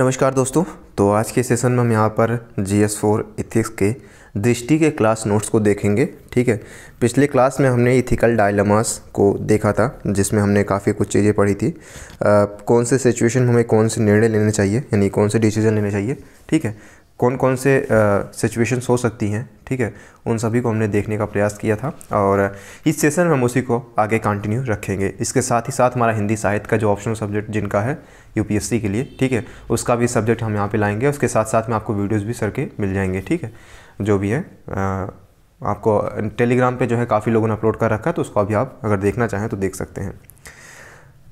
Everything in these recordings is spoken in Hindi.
नमस्कार दोस्तों तो आज के सेशन में हम यहाँ पर जी एस फोर इथिक्स के दृष्टि के क्लास नोट्स को देखेंगे ठीक है पिछले क्लास में हमने इथिकल डायलमास को देखा था जिसमें हमने काफ़ी कुछ चीज़ें पढ़ी थी आ, कौन से सिचुएशन में हमें कौन से निर्णय लेने चाहिए यानी कौन से डिसीजन लेने चाहिए ठीक है कौन कौन से सिचुएशंस uh, हो सकती हैं ठीक है उन सभी को हमने देखने का प्रयास किया था और इस सेशन में हम उसी को आगे कंटिन्यू रखेंगे इसके साथ ही साथ हमारा हिंदी साहित्य का जो ऑप्शनल सब्जेक्ट जिनका है यूपीएससी के लिए ठीक है उसका भी सब्जेक्ट हम यहाँ पे लाएंगे उसके साथ साथ में आपको वीडियोज़ भी सर के मिल जाएंगे ठीक है जो भी है आपको टेलीग्राम पर जो है काफ़ी लोगों ने अपलोड कर रखा है तो उसको अभी आप अगर देखना चाहें तो देख सकते हैं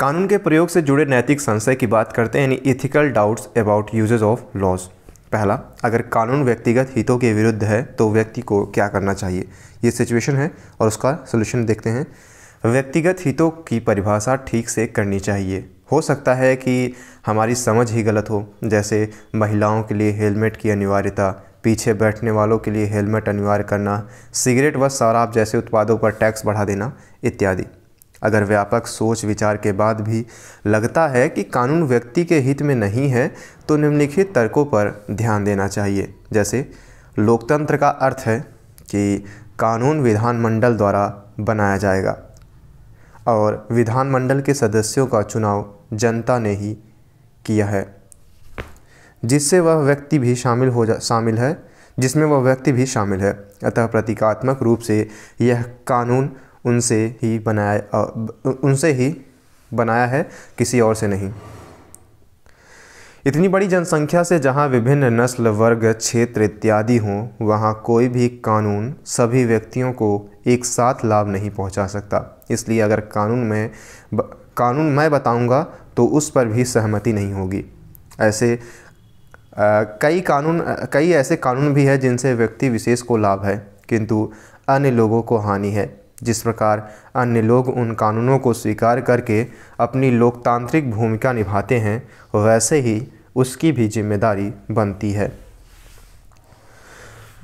कानून के प्रयोग से जुड़े नैतिक संशय की बात करते हैं यानी ethical doubts about usages of laws पहला अगर कानून व्यक्तिगत हितों के विरुद्ध है तो व्यक्ति को क्या करना चाहिए ये सिचुएशन है और उसका सोल्यूशन देखते हैं व्यक्तिगत हितों की परिभाषा ठीक से करनी चाहिए हो सकता है कि हमारी समझ ही गलत हो जैसे महिलाओं के लिए हेलमेट की अनिवार्यता पीछे बैठने वालों के लिए हेलमेट अनिवार्य करना सिगरेट व शराब जैसे उत्पादों पर टैक्स बढ़ा देना इत्यादि अगर व्यापक सोच विचार के बाद भी लगता है कि कानून व्यक्ति के हित में नहीं है तो निम्नलिखित तर्कों पर ध्यान देना चाहिए जैसे लोकतंत्र का अर्थ है कि कानून विधानमंडल द्वारा बनाया जाएगा और विधानमंडल के सदस्यों का चुनाव जनता ने ही किया है जिससे वह व्यक्ति भी शामिल हो जा शामिल है जिसमें वह व्यक्ति भी शामिल है अतः प्रतीकात्मक रूप से यह कानून उनसे ही बनाया उनसे ही बनाया है किसी और से नहीं इतनी बड़ी जनसंख्या से जहां विभिन्न नस्ल वर्ग क्षेत्र इत्यादि हों वहां कोई भी कानून सभी व्यक्तियों को एक साथ लाभ नहीं पहुंचा सकता इसलिए अगर कानून में ब, कानून मैं बताऊंगा तो उस पर भी सहमति नहीं होगी ऐसे आ, कई कानून कई ऐसे कानून भी हैं जिनसे व्यक्ति विशेष को लाभ है किंतु अन्य लोगों को हानि है जिस प्रकार अन्य लोग उन कानूनों को स्वीकार करके अपनी लोकतांत्रिक भूमिका निभाते हैं वैसे ही उसकी भी जिम्मेदारी बनती है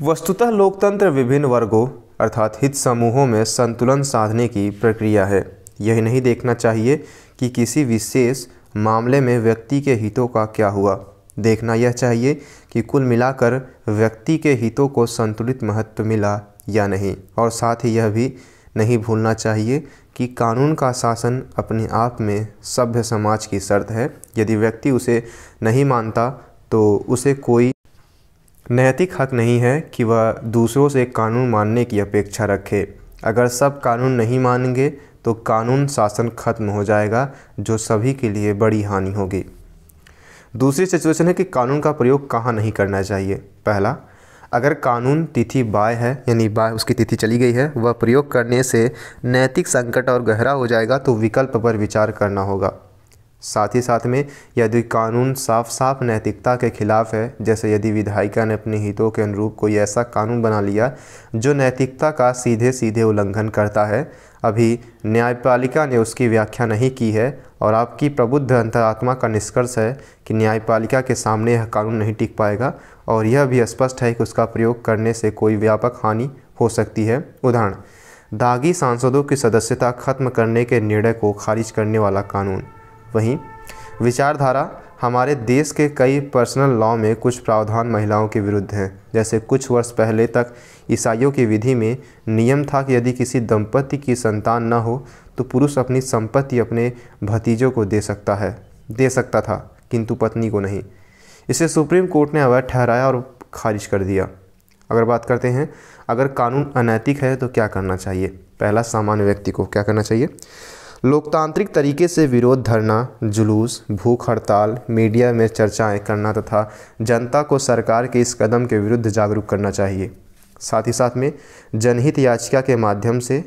वस्तुतः लोकतंत्र विभिन्न वर्गों अर्थात हित समूहों में संतुलन साधने की प्रक्रिया है यही नहीं देखना चाहिए कि किसी विशेष मामले में व्यक्ति के हितों का क्या हुआ देखना यह चाहिए कि कुल मिलाकर व्यक्ति के हितों को संतुलित महत्व मिला या नहीं और साथ ही यह भी नहीं भूलना चाहिए कि कानून का शासन अपने आप में सभ्य समाज की शर्त है यदि व्यक्ति उसे नहीं मानता तो उसे कोई नैतिक हक नहीं है कि वह दूसरों से कानून मानने की अपेक्षा रखे अगर सब कानून नहीं मानेंगे तो कानून शासन खत्म हो जाएगा जो सभी के लिए बड़ी हानि होगी दूसरी सिचुएशन है कि कानून का प्रयोग कहाँ नहीं करना चाहिए पहला अगर कानून तिथि बाय है यानी बाय उसकी तिथि चली गई है वह प्रयोग करने से नैतिक संकट और गहरा हो जाएगा तो विकल्प पर विचार करना होगा साथ ही साथ में यदि कानून साफ साफ नैतिकता के खिलाफ है जैसे यदि विधायिका ने अपने हितों के अनुरूप कोई ऐसा कानून बना लिया जो नैतिकता का सीधे सीधे उल्लंघन करता है अभी न्यायपालिका ने उसकी व्याख्या नहीं की है और आपकी प्रबुद्ध अंतरात्मा का निष्कर्ष है कि न्यायपालिका के सामने यह कानून नहीं टिक पाएगा और यह भी स्पष्ट है कि उसका प्रयोग करने से कोई व्यापक हानि हो सकती है उदाहरण दागी सांसदों की सदस्यता खत्म करने के निर्णय को खारिज करने वाला कानून वहीं विचारधारा हमारे देश के कई पर्सनल लॉ में कुछ प्रावधान महिलाओं के विरुद्ध हैं जैसे कुछ वर्ष पहले तक ईसाइयों की विधि में नियम था कि यदि किसी दंपति की संतान न हो तो पुरुष अपनी संपत्ति अपने भतीजों को दे सकता है दे सकता था किंतु पत्नी को नहीं इसे सुप्रीम कोर्ट ने अवैध ठहराया और खारिज कर दिया अगर बात करते हैं अगर कानून अनैतिक है तो क्या करना चाहिए पहला सामान्य व्यक्ति को क्या करना चाहिए लोकतांत्रिक तरीके से विरोध धरना जुलूस भूख हड़ताल मीडिया में चर्चाएं करना तथा जनता को सरकार के इस कदम के विरुद्ध जागरूक करना चाहिए साथ ही साथ में जनहित याचिका के माध्यम से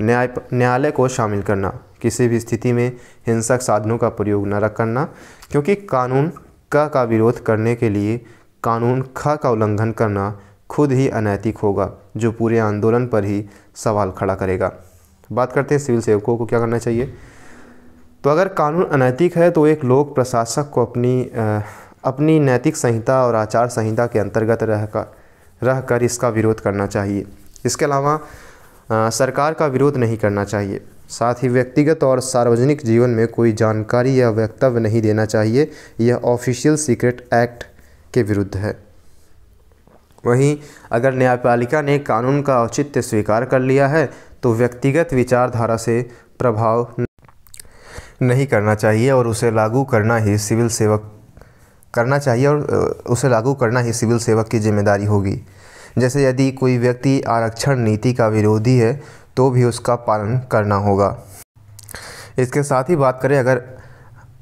न्याय न्यायालय को शामिल करना किसी भी स्थिति में हिंसक साधनों का प्रयोग न करना क्योंकि कानून का का विरोध करने के लिए कानून ख का उल्लंघन करना खुद ही अनैतिक होगा जो पूरे आंदोलन पर ही सवाल खड़ा करेगा बात करते हैं सिविल सेवकों को क्या करना चाहिए तो अगर कानून अनैतिक है तो एक लोक प्रशासक को अपनी आ, अपनी नैतिक संहिता और आचार संहिता के अंतर्गत रह कर रह कर इसका विरोध करना चाहिए इसके अलावा सरकार का विरोध नहीं करना चाहिए साथ ही व्यक्तिगत और सार्वजनिक जीवन में कोई जानकारी या वक्तव्य नहीं देना चाहिए यह ऑफिशियल सीक्रेट एक्ट के विरुद्ध है वहीं अगर न्यायपालिका ने कानून का औचित्य स्वीकार कर लिया है तो व्यक्तिगत विचारधारा से प्रभाव नहीं करना चाहिए और उसे लागू करना ही सिविल सेवक करना चाहिए और उसे लागू करना ही सिविल सेवक की जिम्मेदारी होगी जैसे यदि कोई व्यक्ति आरक्षण नीति का विरोधी है तो भी उसका पालन करना होगा इसके साथ ही बात करें अगर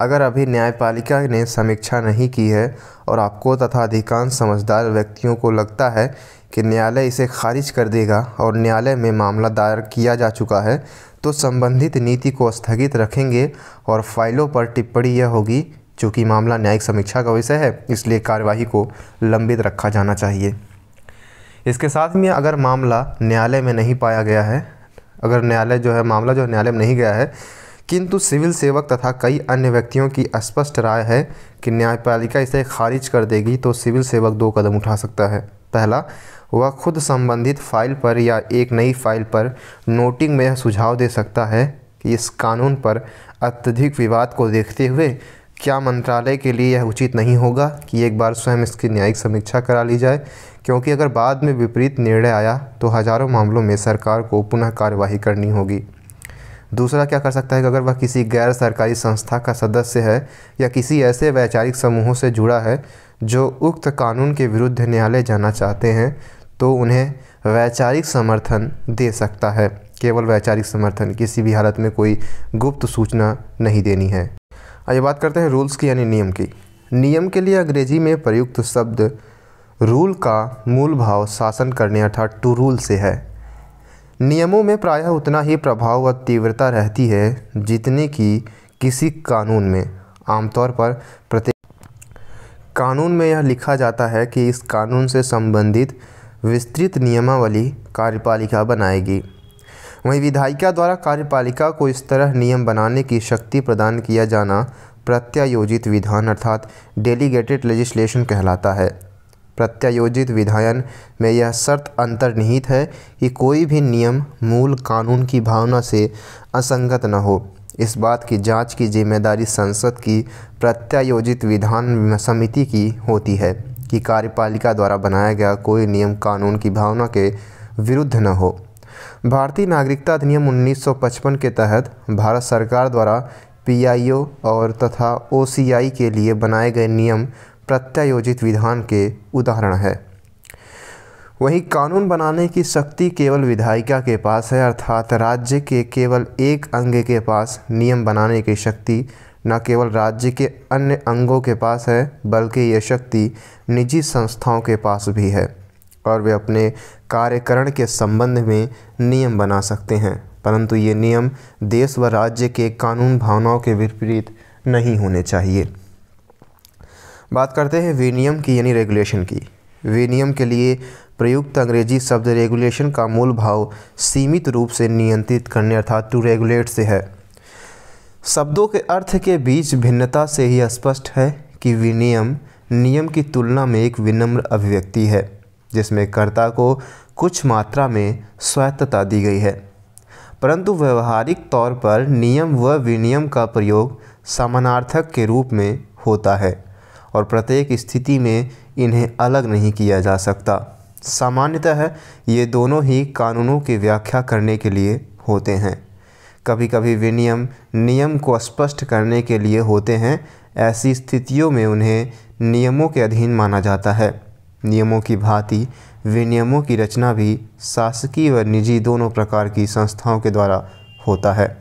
अगर अभी न्यायपालिका ने समीक्षा नहीं की है और आपको तथा अधिकांश समझदार व्यक्तियों को लगता है कि न्यायालय इसे खारिज कर देगा और न्यायालय में मामला दायर किया जा चुका है तो संबंधित नीति को स्थगित रखेंगे और फाइलों पर टिप्पणी यह होगी चूँकि मामला न्यायिक समीक्षा का विषय है इसलिए कार्यवाही को लंबित रखा जाना चाहिए इसके साथ में अगर मामला न्यायालय में नहीं पाया गया है अगर न्यायालय जो है मामला जो है न्यायालय में नहीं गया है किंतु सिविल सेवक तथा कई अन्य व्यक्तियों की स्पष्ट राय है कि न्यायपालिका इसे खारिज कर देगी तो सिविल सेवक दो कदम उठा सकता है पहला वह खुद संबंधित फाइल पर या एक नई फाइल पर नोटिंग में यह सुझाव दे सकता है कि इस कानून पर अत्यधिक विवाद को देखते हुए क्या मंत्रालय के लिए यह उचित नहीं होगा कि एक बार स्वयं इसकी न्यायिक समीक्षा करा ली जाए क्योंकि अगर बाद में विपरीत निर्णय आया तो हज़ारों मामलों में सरकार को पुनः कार्यवाही करनी होगी दूसरा क्या कर सकता है कि अगर वह किसी गैर सरकारी संस्था का सदस्य है या किसी ऐसे वैचारिक समूहों से जुड़ा है जो उक्त कानून के विरुद्ध न्यायालय जाना चाहते हैं तो उन्हें वैचारिक समर्थन दे सकता है केवल वैचारिक समर्थन किसी भी हालत में कोई गुप्त सूचना नहीं देनी है आइए बात करते हैं रूल्स की यानी नियम की नियम के लिए अंग्रेजी में प्रयुक्त शब्द रूल का मूल भाव शासन करने अर्थात टू रूल से है नियमों में प्रायः उतना ही प्रभाव व तीव्रता रहती है जितने की किसी कानून में आमतौर पर प्रत्येक कानून में यह लिखा जाता है कि इस कानून से संबंधित विस्तृत नियमावली कार्यपालिका बनाएगी वहीं विधायिका द्वारा कार्यपालिका को इस तरह नियम बनाने की शक्ति प्रदान किया जाना प्रत्यायोजित विधान अर्थात डेलीगेटेड लेजिस्लेशन कहलाता है प्रत्यायोजित विधायन में यह शर्त अंतर्निहित है कि कोई भी नियम मूल कानून की भावना से असंगत न हो इस बात की जांच की जिम्मेदारी संसद की प्रत्यायोजित विधान समिति की होती है कि कार्यपालिका द्वारा बनाया गया कोई नियम कानून की भावना के विरुद्ध न हो भारतीय नागरिकता अधिनियम 1955 के तहत भारत सरकार द्वारा पीआईओ और तथा ओसीआई के लिए बनाए गए नियम प्रत्यायोजित विधान के उदाहरण है वहीं कानून बनाने की शक्ति केवल विधायिका के पास है अर्थात राज्य के केवल एक अंग के पास नियम बनाने की शक्ति न केवल राज्य के अन्य अंगों के पास है बल्कि ये शक्ति निजी संस्थाओं के पास भी है और वे अपने कार्यकरण के संबंध में नियम बना सकते हैं परंतु ये नियम देश व राज्य के कानून भावनाओं के विपरीत नहीं होने चाहिए बात करते हैं विनियम की यानी रेगुलेशन की विनियम के लिए प्रयुक्त अंग्रेजी शब्द रेगुलेशन का मूल भाव सीमित रूप से नियंत्रित करने अर्थात टू रेगुलेट से है शब्दों के अर्थ के बीच भिन्नता से ही स्पष्ट है कि विनियम नियम की तुलना में एक विनम्र अभिव्यक्ति है जिसमें कर्ता को कुछ मात्रा में स्वायत्तता दी गई है परंतु व्यवहारिक तौर पर नियम व विनियम का प्रयोग समानार्थक के रूप में होता है और प्रत्येक स्थिति में इन्हें अलग नहीं किया जा सकता सामान्यतः ये दोनों ही कानूनों की व्याख्या करने के लिए होते हैं कभी कभी विनियम नियम को स्पष्ट करने के लिए होते हैं ऐसी स्थितियों में उन्हें नियमों के अधीन माना जाता है नियमों की भांति विनियमों की रचना भी शासकीय व निजी दोनों प्रकार की संस्थाओं के द्वारा होता है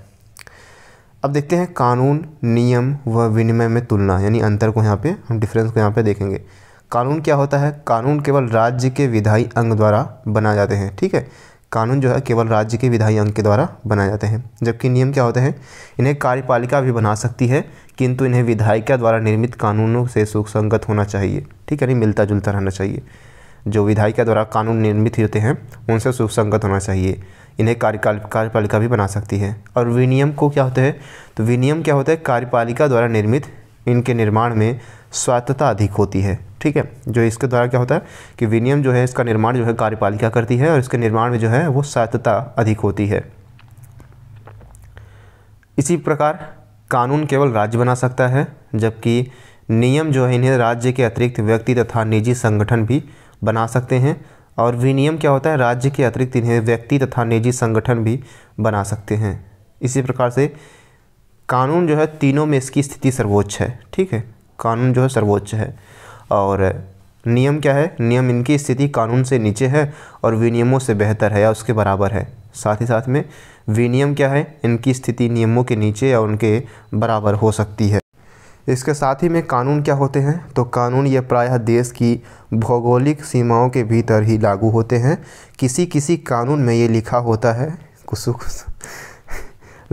अब देखते हैं कानून नियम व विनिमय में तुलना यानी अंतर को यहाँ पे हम डिफरेंस को यहाँ पे देखेंगे कानून क्या होता है कानून केवल राज्य के विधायी अंग द्वारा बनाए जाते हैं ठीक है कानून जो है केवल राज्य के विधायी अंग के द्वारा बनाए जाते हैं जबकि नियम क्या होते हैं इन्हें कार्यपालिका भी बना सकती है किंतु इन्हें विधायिका द्वारा निर्मित कानूनों से सुसंगत होना चाहिए ठीक है नहीं मिलता जुलता रहना चाहिए जो विधायिका द्वारा कानून निर्मित होते हैं उनसे सुसंगत होना चाहिए इन्हें कार्यकाल कार्यपालिका भी बना सकती है और विनियम को क्या होता है तो विनियम क्या होता है कार्यपालिका द्वारा निर्मित इनके निर्माण में स्वायत्तता अधिक होती है ठीक है जो इसके द्वारा क्या होता है कि विनियम जो है इसका निर्माण जो है कार्यपालिका करती है और इसके निर्माण में जो है वो स्वायत्तता अधिक होती है इसी प्रकार कानून केवल राज्य बना सकता है जबकि नियम जो है इन्हें राज्य के अतिरिक्त व्यक्ति तथा निजी संगठन भी बना सकते हैं और विनियम क्या होता है राज्य के अतिरिक्त इन्हें व्यक्ति तथा निजी संगठन भी बना सकते हैं इसी प्रकार से कानून जो है तीनों में इसकी स्थिति सर्वोच्च है ठीक है कानून जो है सर्वोच्च है और नियम क्या है नियम इनकी स्थिति कानून से नीचे है और विनियमों से बेहतर है या उसके बराबर है साथ ही साथ में विनियम क्या है इनकी स्थिति नियमों के नीचे या उनके बराबर हो सकती है इसके साथ ही में कानून क्या होते हैं तो कानून ये प्रायः देश की भौगोलिक सीमाओं के भीतर ही लागू होते हैं किसी किसी कानून में ये लिखा होता है कुसु कुछ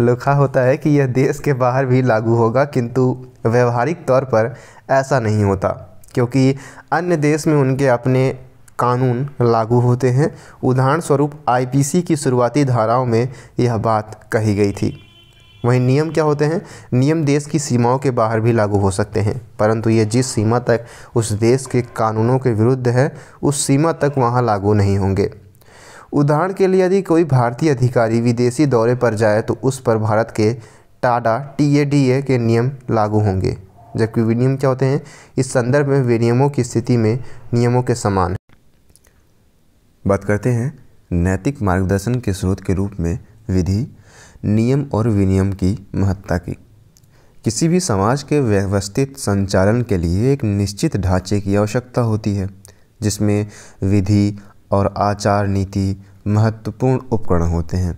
लिखा होता है कि यह देश के बाहर भी लागू होगा किंतु व्यवहारिक तौर पर ऐसा नहीं होता क्योंकि अन्य देश में उनके अपने कानून लागू होते हैं उदाहरण स्वरूप आईपीसी की शुरुआती धाराओं में यह बात कही गई थी वहीं नियम क्या होते हैं नियम देश की सीमाओं के बाहर भी लागू हो सकते हैं परंतु ये जिस सीमा तक उस देश के कानूनों के विरुद्ध है उस सीमा तक वहाँ लागू नहीं होंगे उदाहरण के लिए यदि कोई भारतीय अधिकारी विदेशी दौरे पर जाए तो उस पर भारत के टाडा टी के नियम लागू होंगे जबकि विनियम क्या होते हैं इस संदर्भ में विनियमों की स्थिति में नियमों के समान बात करते हैं नैतिक मार्गदर्शन के स्रोत के रूप में विधि नियम और विनियम की महत्ता की किसी भी समाज के व्यवस्थित संचालन के लिए एक निश्चित ढांचे की आवश्यकता होती है जिसमें विधि और आचार नीति महत्वपूर्ण उपकरण होते हैं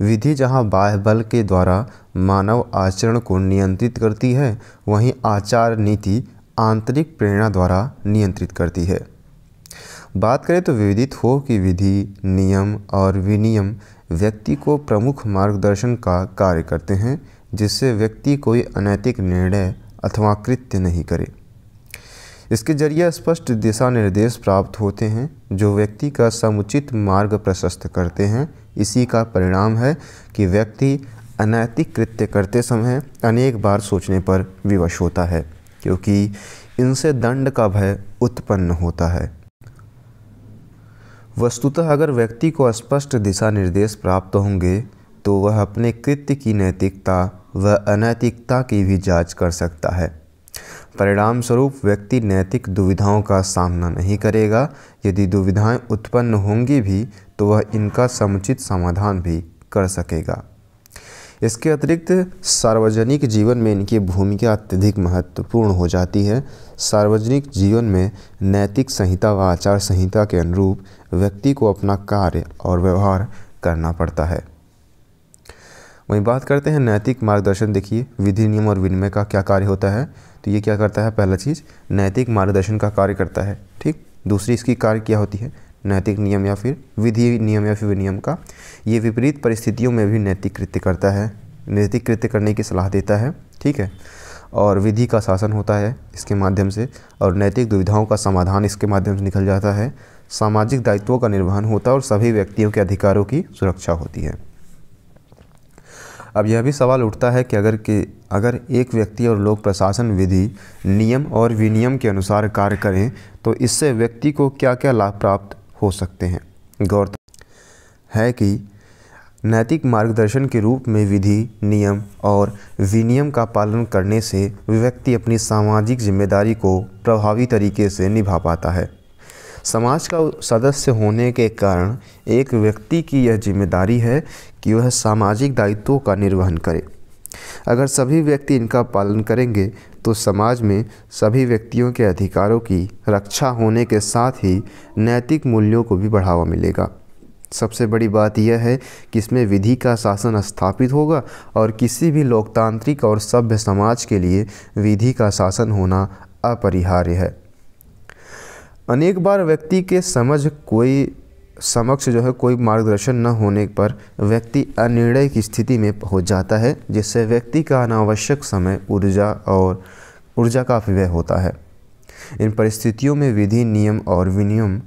विधि जहाँ बाह्य बल के द्वारा मानव आचरण को नियंत्रित करती है वहीं आचार नीति आंतरिक प्रेरणा द्वारा नियंत्रित करती है बात करें तो विदित हो कि विधि नियम और विनियम व्यक्ति को प्रमुख मार्गदर्शन का कार्य करते हैं जिससे व्यक्ति कोई अनैतिक निर्णय अथवा कृत्य नहीं करे इसके जरिए स्पष्ट दिशा निर्देश प्राप्त होते हैं जो व्यक्ति का समुचित मार्ग प्रशस्त करते हैं इसी का परिणाम है कि व्यक्ति अनैतिक कृत्य करते समय अनेक बार सोचने पर विवश होता है क्योंकि इनसे दंड का भय उत्पन्न होता है वस्तुतः अगर व्यक्ति को स्पष्ट दिशा निर्देश प्राप्त होंगे तो वह अपने कृत्य की नैतिकता व अनैतिकता की भी जांच कर सकता है परिणाम स्वरूप व्यक्ति नैतिक दुविधाओं का सामना नहीं करेगा यदि दुविधाएं उत्पन्न होंगी भी तो वह इनका समुचित समाधान भी कर सकेगा इसके अतिरिक्त सार्वजनिक जीवन में इनकी भूमिका अत्यधिक महत्वपूर्ण हो जाती है सार्वजनिक जीवन में नैतिक संहिता व आचार संहिता के अनुरूप व्यक्ति को अपना कार्य और व्यवहार करना पड़ता है वहीं बात करते हैं नैतिक मार्गदर्शन देखिए विधि नियम और विनिमय का क्या कार्य होता है तो ये क्या करता है पहला चीज़ नैतिक मार्गदर्शन का कार्य करता है ठीक दूसरी इसकी कार्य क्या होती है नैतिक नियम या फिर विधि नियम या फिर विनियम का ये विपरीत परिस्थितियों में भी नैतिक कृत्य करता है नैतिक कृत्य करने की सलाह देता है ठीक है और विधि का शासन होता है इसके माध्यम से और नैतिक दुविधाओं का समाधान इसके माध्यम से निकल जाता है सामाजिक दायित्वों का निर्वहन होता है और सभी व्यक्तियों के अधिकारों की सुरक्षा होती है अब यह भी सवाल उठता है कि अगर कि अगर एक व्यक्ति और लोग प्रशासन विधि नियम और विनियम के अनुसार कार्य करें तो इससे व्यक्ति को क्या क्या लाभ प्राप्त हो सकते हैं गौर है कि नैतिक मार्गदर्शन के रूप में विधि नियम और विनियम का पालन करने से व्यक्ति अपनी सामाजिक जिम्मेदारी को प्रभावी तरीके से निभा पाता है समाज का सदस्य होने के कारण एक व्यक्ति की यह जिम्मेदारी है कि वह सामाजिक दायित्वों का निर्वहन करे अगर सभी व्यक्ति इनका पालन करेंगे तो समाज में सभी व्यक्तियों के अधिकारों की रक्षा होने के साथ ही नैतिक मूल्यों को भी बढ़ावा मिलेगा सबसे बड़ी बात यह है कि इसमें विधि का शासन स्थापित होगा और किसी भी लोकतांत्रिक और सभ्य समाज के लिए विधि का शासन होना अपरिहार्य है अनेक बार व्यक्ति के समझ कोई समक्ष जो है कोई मार्गदर्शन न होने पर व्यक्ति अनिर्णय की स्थिति में हो जाता है जिससे व्यक्ति का अनावश्यक समय ऊर्जा और ऊर्जा का अपव्यय होता है इन परिस्थितियों में विधि नियम और विनियम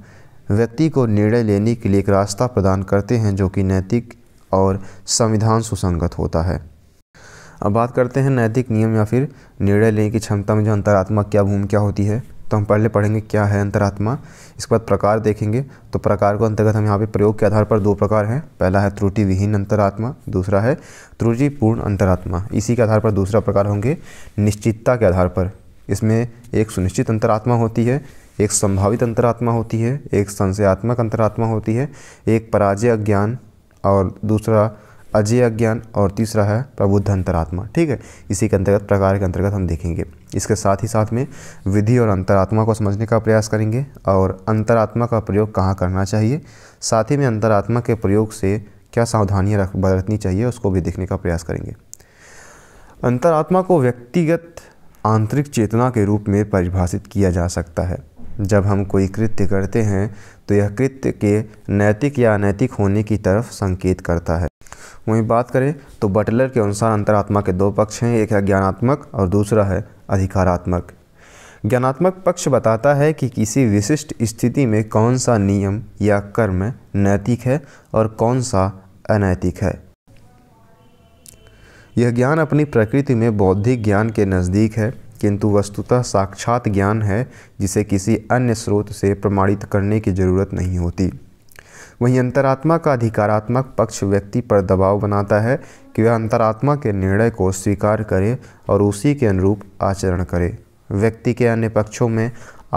व्यक्ति को निर्णय लेने के लिए एक रास्ता प्रदान करते हैं जो कि नैतिक और संविधान सुसंगत होता है अब बात करते हैं नैतिक नियम या फिर निर्णय लेने की क्षमता में जो अंतरात्मा क्या भूमिका होती है तो हम पहले पढ़ेंगे क्या है अंतरात्मा इसके बाद प्रकार देखेंगे तो प्रकार को अंतर्गत हम यहाँ पे प्रयोग के आधार पर दो प्रकार हैं पहला है त्रुटि विहीन अंतरात्मा दूसरा है त्रुटिपूर्ण अंतरात्मा इसी के आधार पर दूसरा प्रकार होंगे निश्चितता के आधार पर इसमें एक सुनिश्चित अंतरात्मा होती है एक संभावित अंतरात्मा होती है एक संशयात्मक अंतरात्मा होती है एक पराजय ज्ञान और दूसरा अजय अज्ञान और तीसरा है प्रबुद्ध अंतरात्मा ठीक है इसी के अंतर्गत प्रकार के अंतर्गत हम देखेंगे इसके साथ ही साथ में विधि और अंतरात्मा को समझने का प्रयास करेंगे और अंतरात्मा का प्रयोग कहाँ करना चाहिए साथ ही में अंतरात्मा के प्रयोग से क्या सावधानियाँ रख बरतनी चाहिए उसको भी देखने का प्रयास करेंगे अंतरात्मा को व्यक्तिगत आंतरिक चेतना के रूप में परिभाषित किया जा सकता है जब हम कोई कृत्य करते हैं तो यह कृत्य के नैतिक या अनैतिक होने की तरफ संकेत करता है वहीं बात करें तो बटलर के अनुसार अंतरात्मा के दो पक्ष हैं एक है ज्ञानात्मक और दूसरा है अधिकारात्मक ज्ञानात्मक पक्ष बताता है कि किसी विशिष्ट स्थिति में कौन सा नियम या कर्म नैतिक है और कौन सा अनैतिक है यह ज्ञान अपनी प्रकृति में बौद्धिक ज्ञान के नज़दीक है किंतु वस्तुतः साक्षात ज्ञान है जिसे किसी अन्य स्रोत से प्रमाणित करने की ज़रूरत नहीं होती वहीं अंतरात्मा का अधिकारात्मक पक्ष व्यक्ति पर दबाव बनाता है कि वह अंतरात्मा के निर्णय को स्वीकार करे और उसी के अनुरूप आचरण करे व्यक्ति के अन्य पक्षों में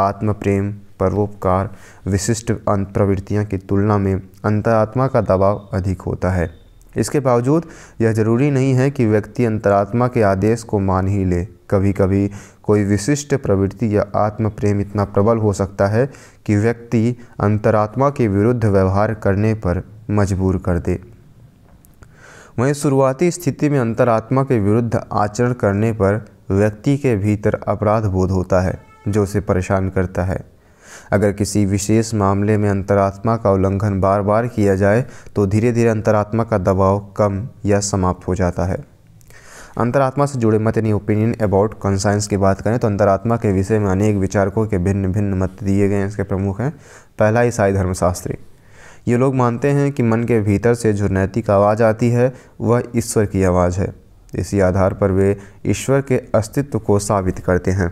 आत्म प्रेम परोपकार विशिष्ट अंत प्रवृत्तियाँ की तुलना में अंतरात्मा का दबाव अधिक होता है इसके बावजूद यह जरूरी नहीं है कि व्यक्ति अंतरात्मा के आदेश को मान ही ले कभी कभी कोई विशिष्ट प्रवृत्ति या आत्म प्रेम इतना प्रबल हो सकता है कि व्यक्ति अंतरात्मा के विरुद्ध व्यवहार करने पर मजबूर कर दे वहीं शुरुआती स्थिति में अंतरात्मा के विरुद्ध आचरण करने पर व्यक्ति के भीतर अपराध बोध होता है जो उसे परेशान करता है अगर किसी विशेष मामले में अंतरात्मा का उल्लंघन बार बार किया जाए तो धीरे धीरे अंतरात्मा का दबाव कम या समाप्त हो जाता है अंतरात्मा से जुड़े मत यानी ओपिनियन अबाउट कॉन्साइंस की बात करें तो अंतरात्मा के विषय में अनेक विचारकों के भिन्न भिन्न मत दिए गए हैं इसके प्रमुख हैं पहला ईसाई धर्मशास्त्री ये लोग मानते हैं कि मन के भीतर से जो नैतिक आवाज़ आती है वह ईश्वर की आवाज़ है इसी आधार पर वे ईश्वर के अस्तित्व को साबित करते हैं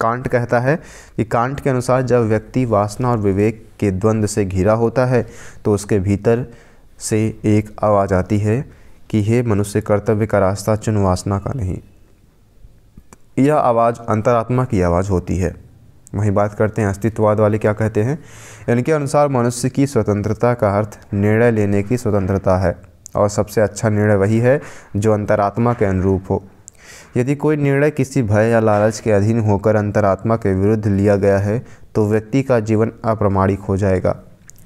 कांट कहता है कि कांट के अनुसार जब व्यक्ति वासना और विवेक के द्वंद्व से घिरा होता है तो उसके भीतर से एक आवाज़ आती है कि हे मनुष्य कर्तव्य का रास्ता चुन वासना का नहीं यह आवाज़ अंतरात्मा की आवाज़ होती है वहीं बात करते हैं अस्तित्ववाद वाले क्या कहते हैं इनके अनुसार मनुष्य की स्वतंत्रता का अर्थ निर्णय लेने की स्वतंत्रता है और सबसे अच्छा निर्णय वही है जो अंतरात्मा के अनुरूप हो यदि कोई निर्णय किसी भय या लालच के अधीन होकर अंतरात्मा के विरुद्ध लिया गया है तो व्यक्ति का जीवन अप्रमाणिक हो जाएगा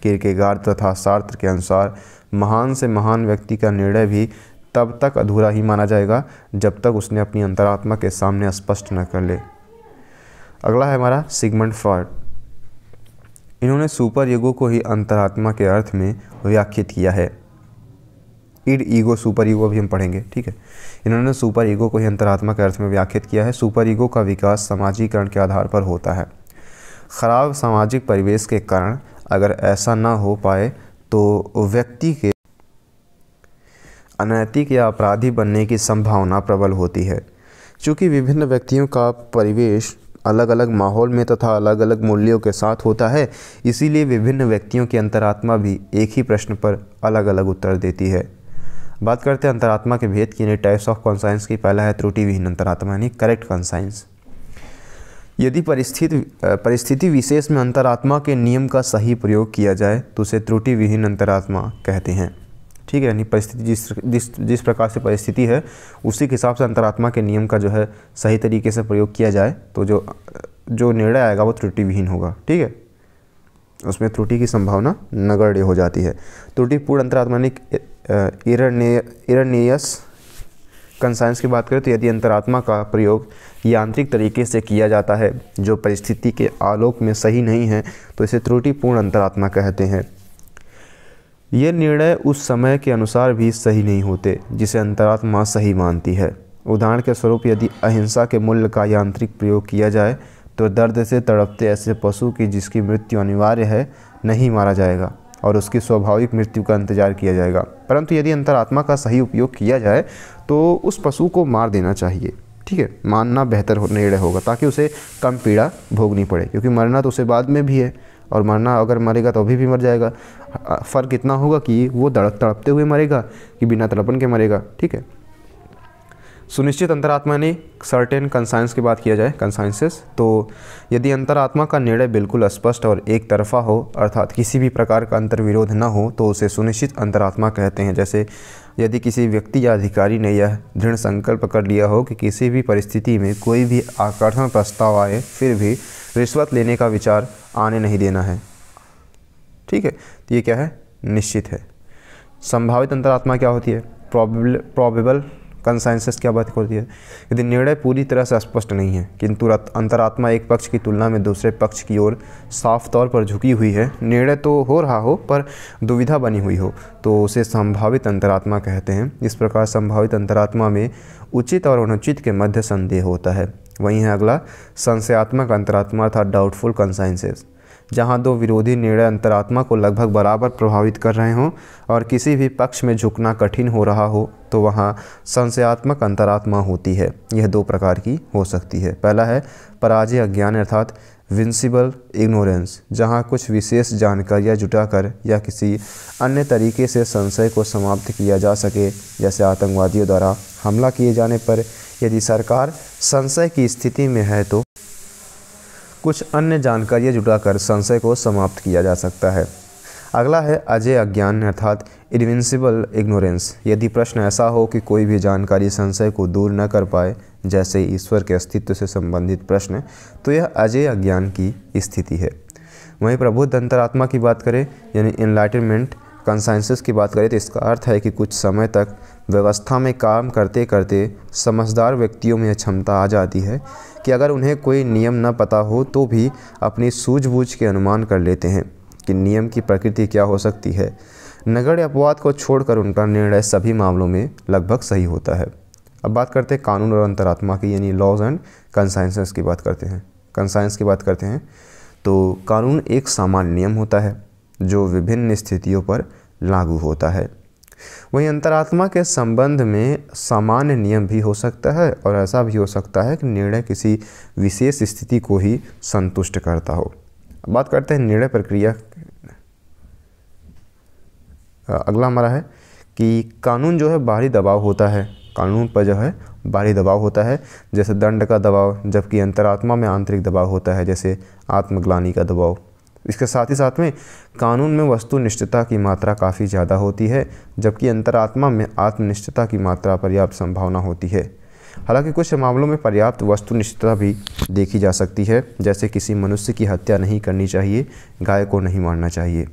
किरकेगार तथा शास्त्र के अनुसार महान से महान व्यक्ति का निर्णय भी तब तक अधूरा ही माना जाएगा जब तक उसने अपनी अंतरात्मा के सामने स्पष्ट न कर ले अगला है हमारा सिगमंड फॉर्ड इन्होंने सुपर ईगो को ही अंतरात्मा के अर्थ में व्याख्यित किया है इड ईगो सुपर ईगो भी हम पढ़ेंगे ठीक है इन्होंने सुपर ईगो को ही अंतरात्मा के अर्थ में व्याख्यित किया है सुपर ईगो का विकास समाजीकरण के आधार पर होता है खराब सामाजिक परिवेश के कारण अगर ऐसा ना हो पाए तो व्यक्ति के अनैतिक या अपराधी बनने की संभावना प्रबल होती है चूँकि विभिन्न व्यक्तियों का परिवेश अलग अलग माहौल में तथा अलग अलग मूल्यों के साथ होता है इसीलिए विभिन्न व्यक्तियों की अंतरात्मा भी एक ही प्रश्न पर अलग अलग उत्तर देती है बात करते हैं अंतरात्मा के भेद की टाइप्स ऑफ कॉन्साइंस की पहला है त्रुटिविहीन अंतरात्मा यानी करेक्ट कॉन्साइंस यदि परिस्थिति परिस्थिति विशेष में अंतरात्मा के नियम का सही प्रयोग किया जाए तो उसे त्रुटि विहीन अंतरात्मा कहते हैं ठीक है यानी परिस्थिति जिस जिस जिस प्रकार से परिस्थिति है उसी के हिसाब से अंतरात्मा के नियम का जो है सही तरीके से प्रयोग किया जाए तो जो जो निर्णय आएगा वो त्रुटि विहीन होगा ठीक है उसमें त्रुटि की संभावना नगण्य हो जाती है त्रुटिपूर्ण अंतरात्मा ने इरनेयस कंसाइंस की बात करें तो यदि अंतरात्मा का प्रयोग यांत्रिक तरीके से किया जाता है जो परिस्थिति के आलोक में सही नहीं है तो इसे त्रुटिपूर्ण अंतरात्मा कहते हैं ये निर्णय उस समय के अनुसार भी सही नहीं होते जिसे अंतरात्मा सही मानती है उदाहरण के स्वरूप यदि अहिंसा के मूल्य का यांत्रिक प्रयोग किया जाए तो दर्द से तड़पते ऐसे पशु की जिसकी मृत्यु अनिवार्य है नहीं मारा जाएगा और उसकी स्वाभाविक मृत्यु का इंतजार किया जाएगा परंतु यदि अंतरात्मा का सही उपयोग किया जाए तो उस पशु को मार देना चाहिए ठीक है मानना बेहतर निर्णय होगा ताकि उसे कम पीड़ा भोगनी पड़े क्योंकि मरना तो उसे बाद में भी है और मरना अगर मरेगा तो अभी भी मर जाएगा फ़र्क इतना होगा कि वो तड़प तड़पते हुए मरेगा कि बिना तड़पन के मरेगा ठीक है सुनिश्चित अंतरात्मा ने सर्टेन कंसाइंस की बात किया जाए कंसाइंसेस तो यदि अंतरात्मा का निर्णय बिल्कुल स्पष्ट और एक तरफा हो अर्थात किसी भी प्रकार का अंतर्विरोध न हो तो उसे सुनिश्चित अंतरात्मा कहते हैं जैसे यदि किसी व्यक्ति या अधिकारी ने यह दृढ़ संकल्प कर लिया हो कि किसी भी परिस्थिति में कोई भी आकर्षण प्रस्ताव आए फिर भी रिश्वत लेने का विचार आने नहीं देना है ठीक है तो ये क्या है निश्चित है संभावित अंतरात्मा क्या होती है प्रॉबल प्रॉबेबल कंसाइंसेस क्या बात करती है यदि निर्णय पूरी तरह से स्पष्ट नहीं है किंतु अंतरात्मा एक पक्ष की तुलना में दूसरे पक्ष की ओर साफ तौर पर झुकी हुई है निर्णय तो हो रहा हो पर दुविधा बनी हुई हो तो उसे संभावित अंतरात्मा कहते हैं इस प्रकार संभावित अंतरात्मा में उचित और अनुचित के मध्य संदेह होता है वहीं है अगला संशयात्मक अंतरात्मा अर्थात डाउटफुल कंसाइंसेस जहां दो विरोधी निर्णय अंतरात्मा को लगभग बराबर प्रभावित कर रहे हों और किसी भी पक्ष में झुकना कठिन हो रहा हो तो वहाँ संशयात्मक अंतरात्मा होती है यह दो प्रकार की हो सकती है पहला है पराजय अज्ञान अर्थात विंसिबल इग्नोरेंस जहाँ कुछ विशेष जानकारियाँ जुटाकर या किसी अन्य तरीके से संशय को समाप्त किया जा सके जैसे आतंकवादियों द्वारा हमला किए जाने पर यदि सरकार संशय की स्थिति में है तो कुछ अन्य जानकारियाँ जुटाकर संशय को समाप्त किया जा सकता है अगला है अजय अज्ञान अर्थात इन्विंसिबल इग्नोरेंस यदि प्रश्न ऐसा हो कि कोई भी जानकारी संशय को दूर न कर पाए जैसे ईश्वर के अस्तित्व से संबंधित प्रश्न तो यह अजय अज्ञान की स्थिति है वहीं प्रबुद्ध अंतरात्मा की बात करें यानी इन्लाइटनमेंट कंसाइंसिस की बात करें तो इसका अर्थ है कि कुछ समय तक व्यवस्था में काम करते करते समझदार व्यक्तियों में यह क्षमता आ जाती है कि अगर उन्हें कोई नियम न पता हो तो भी अपनी सूझबूझ के अनुमान कर लेते हैं कि नियम की प्रकृति क्या हो सकती है नगर अपवाद को छोड़कर उनका निर्णय सभी मामलों में लगभग सही होता है अब बात करते हैं कानून और अंतरात्मा की यानी लॉज एंड कंसाइंसेंस की बात करते हैं कंसाइंस की बात करते हैं तो कानून एक सामान्य नियम होता है जो विभिन्न स्थितियों पर लागू होता है वहीं अंतरात्मा के संबंध में सामान्य नियम भी हो सकता है और ऐसा भी हो सकता है कि निर्णय किसी विशेष स्थिति को ही संतुष्ट करता हो बात करते हैं निर्णय प्रक्रिया अगला हमारा है कि कानून जो है बाहरी दबाव होता है कानून पर जो है बाहरी दबाव होता है जैसे दंड का दबाव जबकि अंतरात्मा में आंतरिक दबाव होता है जैसे आत्मग्लानी का दबाव इसके साथ ही साथ में कानून में वस्तुनिष्ठता की मात्रा काफ़ी ज़्यादा होती है जबकि अंतरात्मा में आत्मनिष्ठता की मात्रा पर्याप्त संभावना होती है हालांकि कुछ मामलों में पर्याप्त वस्तुनिष्ठता भी देखी जा सकती है जैसे किसी मनुष्य की हत्या नहीं करनी चाहिए गाय को नहीं मारना चाहिए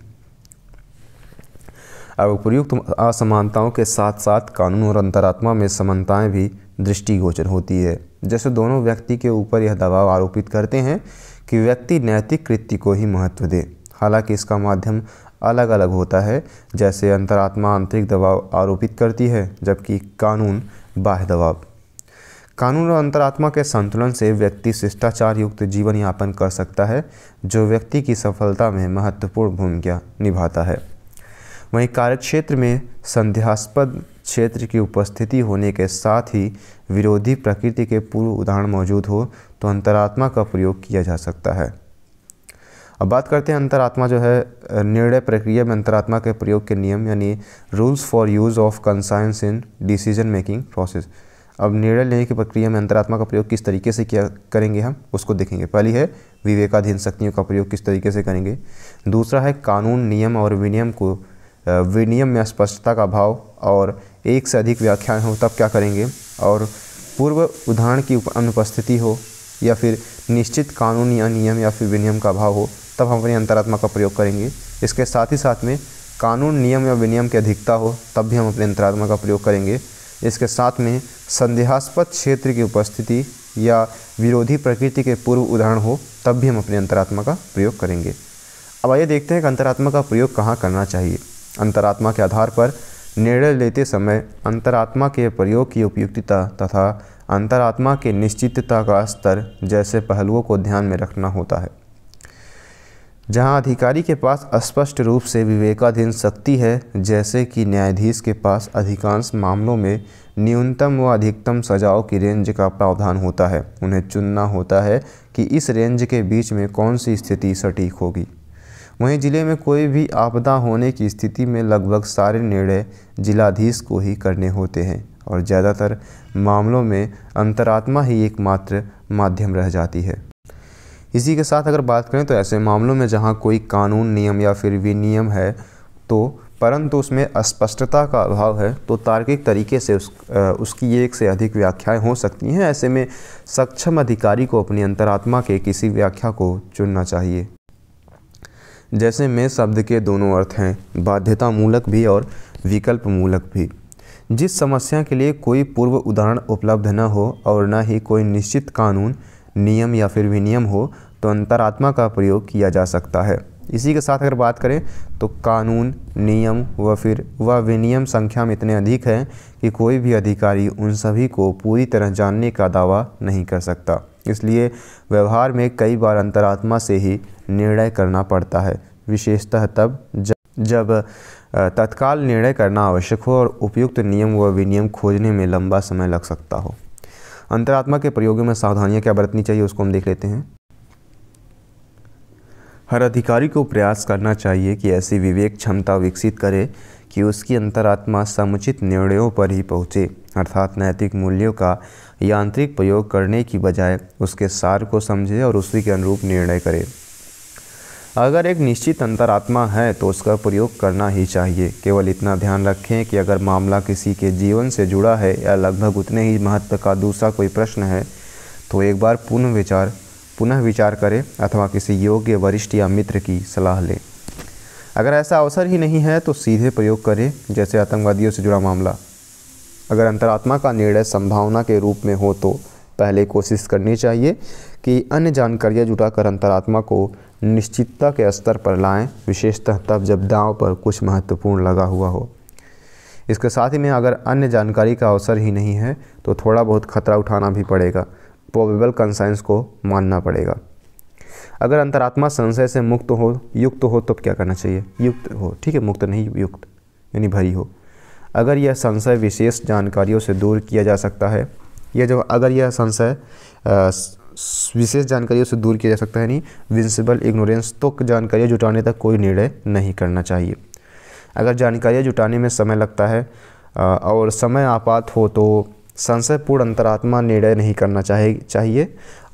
अब उपयुक्त असमानताओं के साथ साथ कानून और अंतरात्मा में समानताएं भी दृष्टिगोचर होती है जैसे दोनों व्यक्ति के ऊपर यह दबाव आरोपित करते हैं कि व्यक्ति नैतिक कृत्य को ही महत्व दे हालांकि इसका माध्यम अलग अलग होता है जैसे अंतरात्मा आंतरिक दबाव आरोपित करती है जबकि कानून बाह्य दबाव कानून और अंतरात्मा के संतुलन से व्यक्ति शिष्टाचार युक्त जीवन यापन कर सकता है जो व्यक्ति की सफलता में महत्वपूर्ण भूमिका निभाता है वहीं कार्यक्षेत्र में संध्यास्पद क्षेत्र की उपस्थिति होने के साथ ही विरोधी प्रकृति के पूर्व उदाहरण मौजूद हो तो अंतरात्मा का प्रयोग किया जा सकता है अब बात करते हैं अंतरात्मा जो है निर्णय प्रक्रिया में अंतरात्मा के प्रयोग के नियम यानी rules for use of conscience in decision making process अब निर्णय लेने की प्रक्रिया में अंतरात्मा का प्रयोग किस तरीके से किया करेंगे हम उसको देखेंगे पहली है विवेकाधीन शक्तियों का प्रयोग किस तरीके से करेंगे दूसरा है कानून नियम और विनियम को विनियम में स्पष्टता का भाव और एक से अधिक व्याख्याएं हों तब क्या करेंगे और पूर्व उदाहरण की अनुपस्थिति हो या फिर निश्चित कानून या नियम या फिर विनियम का अभाव हो तब हम अपनी अंतरात्मा का प्रयोग करेंगे इसके साथ ही साथ में कानून नियम या विनियम की अधिकता हो तब भी हम अपने अंतरात्मा का प्रयोग करेंगे इसके साथ में संदेहास्पद क्षेत्र की उपस्थिति या विरोधी प्रकृति के पूर्व उदाहरण हो तब भी हम अपने अंतरात्मा का प्रयोग करेंगे अब आइए देखते हैं कि अंतरात्मा का प्रयोग कहाँ करना चाहिए अंतरात्मा के आधार पर निर्णय लेते समय अंतरात्मा के प्रयोग की उपयुक्तता तथा अंतरात्मा के निश्चितता का स्तर जैसे पहलुओं को ध्यान में रखना होता है जहां अधिकारी के पास स्पष्ट रूप से विवेकाधीन शक्ति है जैसे कि न्यायाधीश के पास अधिकांश मामलों में न्यूनतम व अधिकतम सजाओं की रेंज का प्रावधान होता है उन्हें चुनना होता है कि इस रेंज के बीच में कौन सी स्थिति सटीक होगी वहीं जिले में कोई भी आपदा होने की स्थिति में लगभग सारे निर्णय जिलाधीश को ही करने होते हैं और ज़्यादातर मामलों में अंतरात्मा ही एकमात्र माध्यम रह जाती है इसी के साथ अगर बात करें तो ऐसे मामलों में जहाँ कोई कानून नियम या फिर विनियम है तो परंतु उसमें अस्पष्टता का अभाव है तो तार्किक तरीके से उस आ, उसकी एक से अधिक व्याख्याएं हो सकती हैं ऐसे में सक्षम अधिकारी को अपनी अंतरात्मा के किसी व्याख्या को चुनना चाहिए जैसे में शब्द के दोनों अर्थ हैं बाध्यता मूलक भी और विकल्प मूलक भी जिस समस्या के लिए कोई पूर्व उदाहरण उपलब्ध न हो और न ही कोई निश्चित कानून नियम या फिर विनियम हो तो अंतरात्मा का प्रयोग किया जा सकता है इसी के साथ अगर बात करें तो कानून नियम व फिर व विनियम संख्या में इतने अधिक हैं कि कोई भी अधिकारी उन सभी को पूरी तरह जानने का दावा नहीं कर सकता इसलिए व्यवहार में कई बार अंतरात्मा से ही निर्णय करना पड़ता है विशेषतः तब जब जब तत्काल निर्णय करना आवश्यक हो और उपयुक्त नियम व विनियम खोजने में लंबा समय लग सकता हो अंतरात्मा के प्रयोगों में सावधानियां क्या बरतनी चाहिए उसको हम देख लेते हैं हर अधिकारी को प्रयास करना चाहिए कि ऐसी विवेक क्षमता विकसित करे कि उसकी अंतरात्मा समुचित निर्णयों पर ही पहुँचे अर्थात नैतिक मूल्यों का यांत्रिक प्रयोग करने की बजाय उसके सार को समझे और उसी के अनुरूप निर्णय करे अगर एक निश्चित अंतरात्मा है तो उसका प्रयोग करना ही चाहिए केवल इतना ध्यान रखें कि अगर मामला किसी के जीवन से जुड़ा है या लगभग उतने ही महत्व का दूसरा कोई प्रश्न है तो एक बार पुनः विचार पुनः विचार करें अथवा किसी योग्य वरिष्ठ या मित्र की सलाह लें अगर ऐसा अवसर ही नहीं है तो सीधे प्रयोग करें जैसे आतंकवादियों से जुड़ा मामला अगर अंतरात्मा का निर्णय संभावना के रूप में हो तो पहले कोशिश करनी चाहिए कि अन्य जानकारियाँ जुटाकर अंतरात्मा को निश्चितता के स्तर पर लाएं विशेषतः तब जब दांव पर कुछ महत्वपूर्ण लगा हुआ हो इसके साथ ही में अगर अन्य जानकारी का अवसर ही नहीं है तो थोड़ा बहुत खतरा उठाना भी पड़ेगा प्रोबेबल कंसाइंस को मानना पड़ेगा अगर अंतरात्मा संशय से मुक्त हो युक्त हो तो क्या करना चाहिए युक्त हो ठीक है मुक्त नहीं युक्त यानी भरी हो अगर यह संशय विशेष जानकारियों से दूर किया जा सकता है या जब अगर यह संशय विशेष जानकारियों से दूर किया जा सकता है यानी विंसिबल इग्नोरेंस तो जानकारियाँ जुटाने तक कोई निर्णय नहीं करना चाहिए अगर जानकारियाँ जुटाने में समय लगता है और समय आपात हो तो संशयपूर्ण अंतरात्मा निर्णय नहीं करना चाहे चाहिए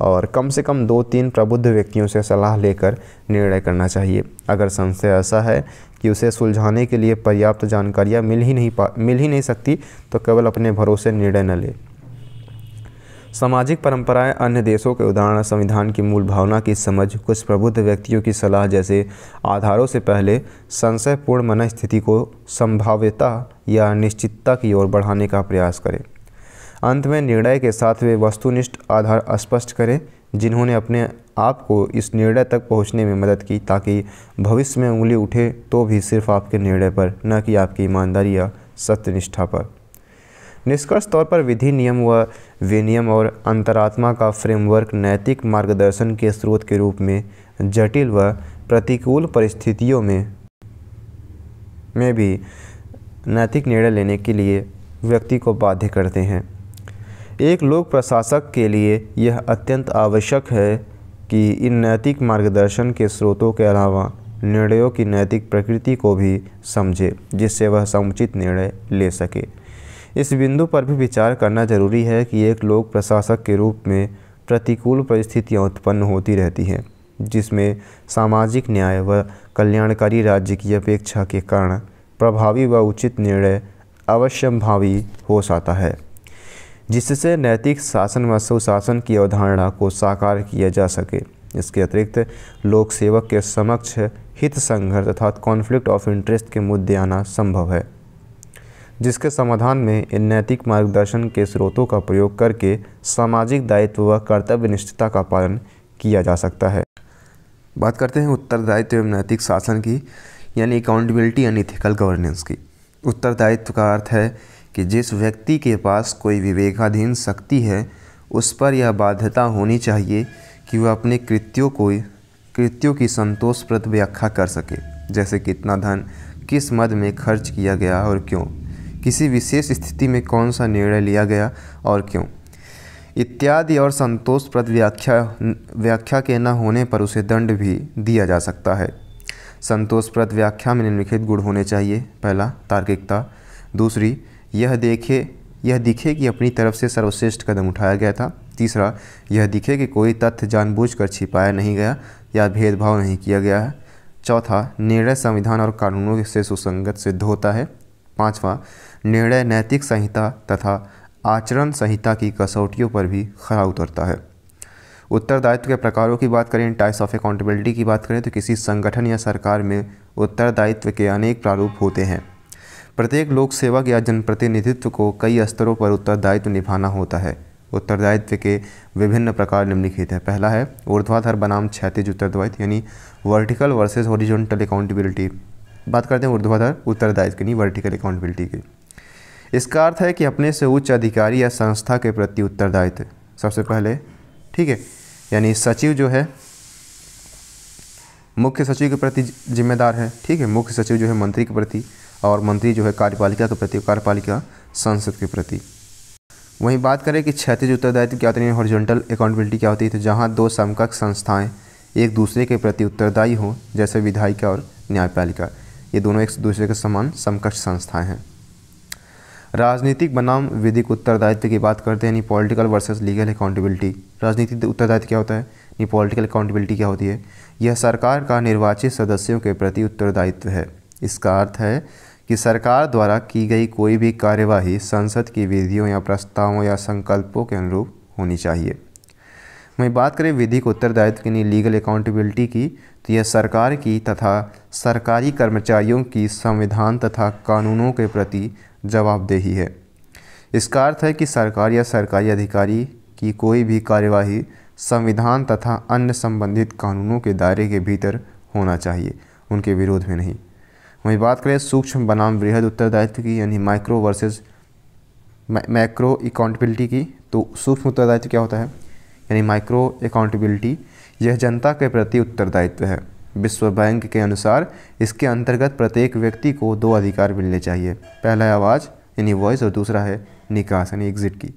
और कम से कम दो तीन प्रबुद्ध व्यक्तियों से सलाह लेकर निर्णय करना चाहिए अगर संशय ऐसा है कि उसे सुलझाने के लिए पर्याप्त जानकारियाँ मिल ही नहीं पा मिल ही नहीं सकती तो केवल अपने भरोसे निर्णय न ले सामाजिक परंपराएं अन्य देशों के उदाहरण संविधान की मूल भावना की समझ कुछ प्रबुद्ध व्यक्तियों की सलाह जैसे आधारों से पहले संशयपूर्ण मनस्थिति को संभाव्यता या निश्चितता की ओर बढ़ाने का प्रयास करें अंत में निर्णय के साथ वे वस्तुनिष्ठ आधार स्पष्ट करें जिन्होंने अपने आप को इस निर्णय तक पहुंचने में मदद की ताकि भविष्य में उंगली उठे तो भी सिर्फ आपके निर्णय पर न कि आपकी ईमानदारी या सत्यनिष्ठा पर निष्कर्ष तौर पर विधि नियम व विनियम और अंतरात्मा का फ्रेमवर्क नैतिक मार्गदर्शन के स्रोत के रूप में जटिल व प्रतिकूल परिस्थितियों में में भी नैतिक निर्णय लेने के लिए व्यक्ति को बाध्य करते हैं एक लोक प्रशासक के लिए यह अत्यंत आवश्यक है कि इन नैतिक मार्गदर्शन के स्रोतों के अलावा निर्णयों की नैतिक प्रकृति को भी समझे जिससे वह समुचित निर्णय ले सके इस बिंदु पर भी विचार करना जरूरी है कि एक लोक प्रशासक के रूप में प्रतिकूल परिस्थितियाँ उत्पन्न होती रहती हैं जिसमें सामाजिक न्याय व कल्याणकारी राज्य की अपेक्षा के कारण प्रभावी व उचित निर्णय अवश्यंभावी हो जाता है जिससे नैतिक शासन व सुशासन की अवधारणा को साकार किया जा सके इसके अतिरिक्त लोक सेवक के समक्ष हित संघर्ष अर्थात कॉन्फ्लिक्ट ऑफ इंटरेस्ट के मुद्दे आना संभव है जिसके समाधान में इन नैतिक मार्गदर्शन के स्रोतों का प्रयोग करके सामाजिक दायित्व व कर्तव्य निष्ठता का पालन किया जा सकता है बात करते हैं उत्तरदायित्व एवं नैतिक शासन की यानी अकाउंटेबिलिटी एंड इथिकल गवर्नेंस की उत्तरदायित्व का अर्थ है कि जिस व्यक्ति के पास कोई विवेकाधीन शक्ति है उस पर यह बाध्यता होनी चाहिए कि वह अपने कृत्यों को कृत्यों की संतोषप्रद व्याख्या कर सके जैसे कितना धन किस मद में खर्च किया गया और क्यों किसी विशेष स्थिति में कौन सा निर्णय लिया गया और क्यों इत्यादि और संतोषप्रद व्याख्या व्याख्या के न होने पर उसे दंड भी दिया जा सकता है संतोषप्रद व्याख्या में निम्नलिखित गुण होने चाहिए पहला तार्किकता दूसरी यह देखे यह दिखे कि अपनी तरफ से सर्वश्रेष्ठ कदम उठाया गया था तीसरा यह दिखे कि कोई तथ्य जानबूझकर छिपाया नहीं गया या भेदभाव नहीं किया गया है चौथा निर्णय संविधान और कानूनों से सुसंगत सिद्ध होता है पाँचवा निर्णय नैतिक संहिता तथा आचरण संहिता की कसौटियों पर भी खरा उतरता है उत्तरदायित्व के प्रकारों की बात करें टाइप्स ऑफ अकाउंटेबिलिटी की बात करें तो किसी संगठन या सरकार में उत्तरदायित्व के अनेक प्रारूप होते हैं प्रत्येक लोक सेवक या जनप्रतिनिधित्व को कई स्तरों पर उत्तरदायित्व निभाना होता है उत्तरदायित्व के विभिन्न प्रकार निम्नलिखित हैं पहला है ऊर्ध्वाधर बनाम क्षैतिज उत्तरदायित्व यानी वर्टिकल वर्सेज ओरिजेंटल अकाउंटेबिलिटी बात करते हैं ऊर्ध्वाधर उत्तरदायित्व की नहीं वर्टिकल अकाउंटेबिलिटी की इसका अर्थ है कि अपने से उच्च अधिकारी या संस्था के प्रति उत्तरदायित्व सबसे पहले ठीक है यानी सचिव जो है मुख्य सचिव के प्रति जिम्मेदार है ठीक है मुख्य सचिव जो है मंत्री के प्रति और मंत्री जो है कार्यपालिका के प्रति कार्यपालिका संसद के प्रति वहीं बात करें कि क्षैतिज उत्तरदायित्व क्या होती है हॉरिजॉन्टल अकाउंटेबिलिटी क्या होती है तो जहाँ दो समकक्ष संस्थाएँ एक दूसरे के प्रति उत्तरदायी हों जैसे विधायिका और न्यायपालिका ये दोनों एक दूसरे के समान समकक्ष संस्थाएँ हैं राजनीतिक बनाम विधिक उत्तरदायित्व की बात करते हैं यानी पॉलिटिकल वर्सेस लीगल अकाउंटेबिलिटी राजनीतिक उत्तरदायित्व क्या होता है यानी पॉलिटिकल अकाउंटेबिलिटी क्या होती है यह सरकार का निर्वाचित सदस्यों के प्रति उत्तरदायित्व है इसका अर्थ है कि सरकार द्वारा की गई कोई भी कार्यवाही संसद की विधियों या प्रस्तावों या संकल्पों के अनुरूप होनी चाहिए वहीं बात करें विधिक उत्तरदायित्व की लीगल अकाउंटेबिलिटी की तो यह सरकार की तथा सरकारी कर्मचारियों की संविधान तथा कानूनों के प्रति जवाबदेही है इसका अर्थ है कि सरकार या सरकारी अधिकारी की कोई भी कार्यवाही संविधान तथा अन्य संबंधित कानूनों के दायरे के भीतर होना चाहिए उनके विरोध में नहीं वहीं बात करें सूक्ष्म बनाम वृहद उत्तरदायित्व की यानी माइक्रो वर्सेस मैक्रो अकाउंटेबिलिटी की तो सूक्ष्म उत्तरदायित्व क्या होता है यानी माइक्रो अकाउंटेबिलिटी यह जनता के प्रति उत्तरदायित्व है विश्व बैंक के अनुसार इसके अंतर्गत प्रत्येक व्यक्ति को दो अधिकार मिलने चाहिए पहला है आवाज़ यानी वॉइस और दूसरा है निकास यानी एग्जिट की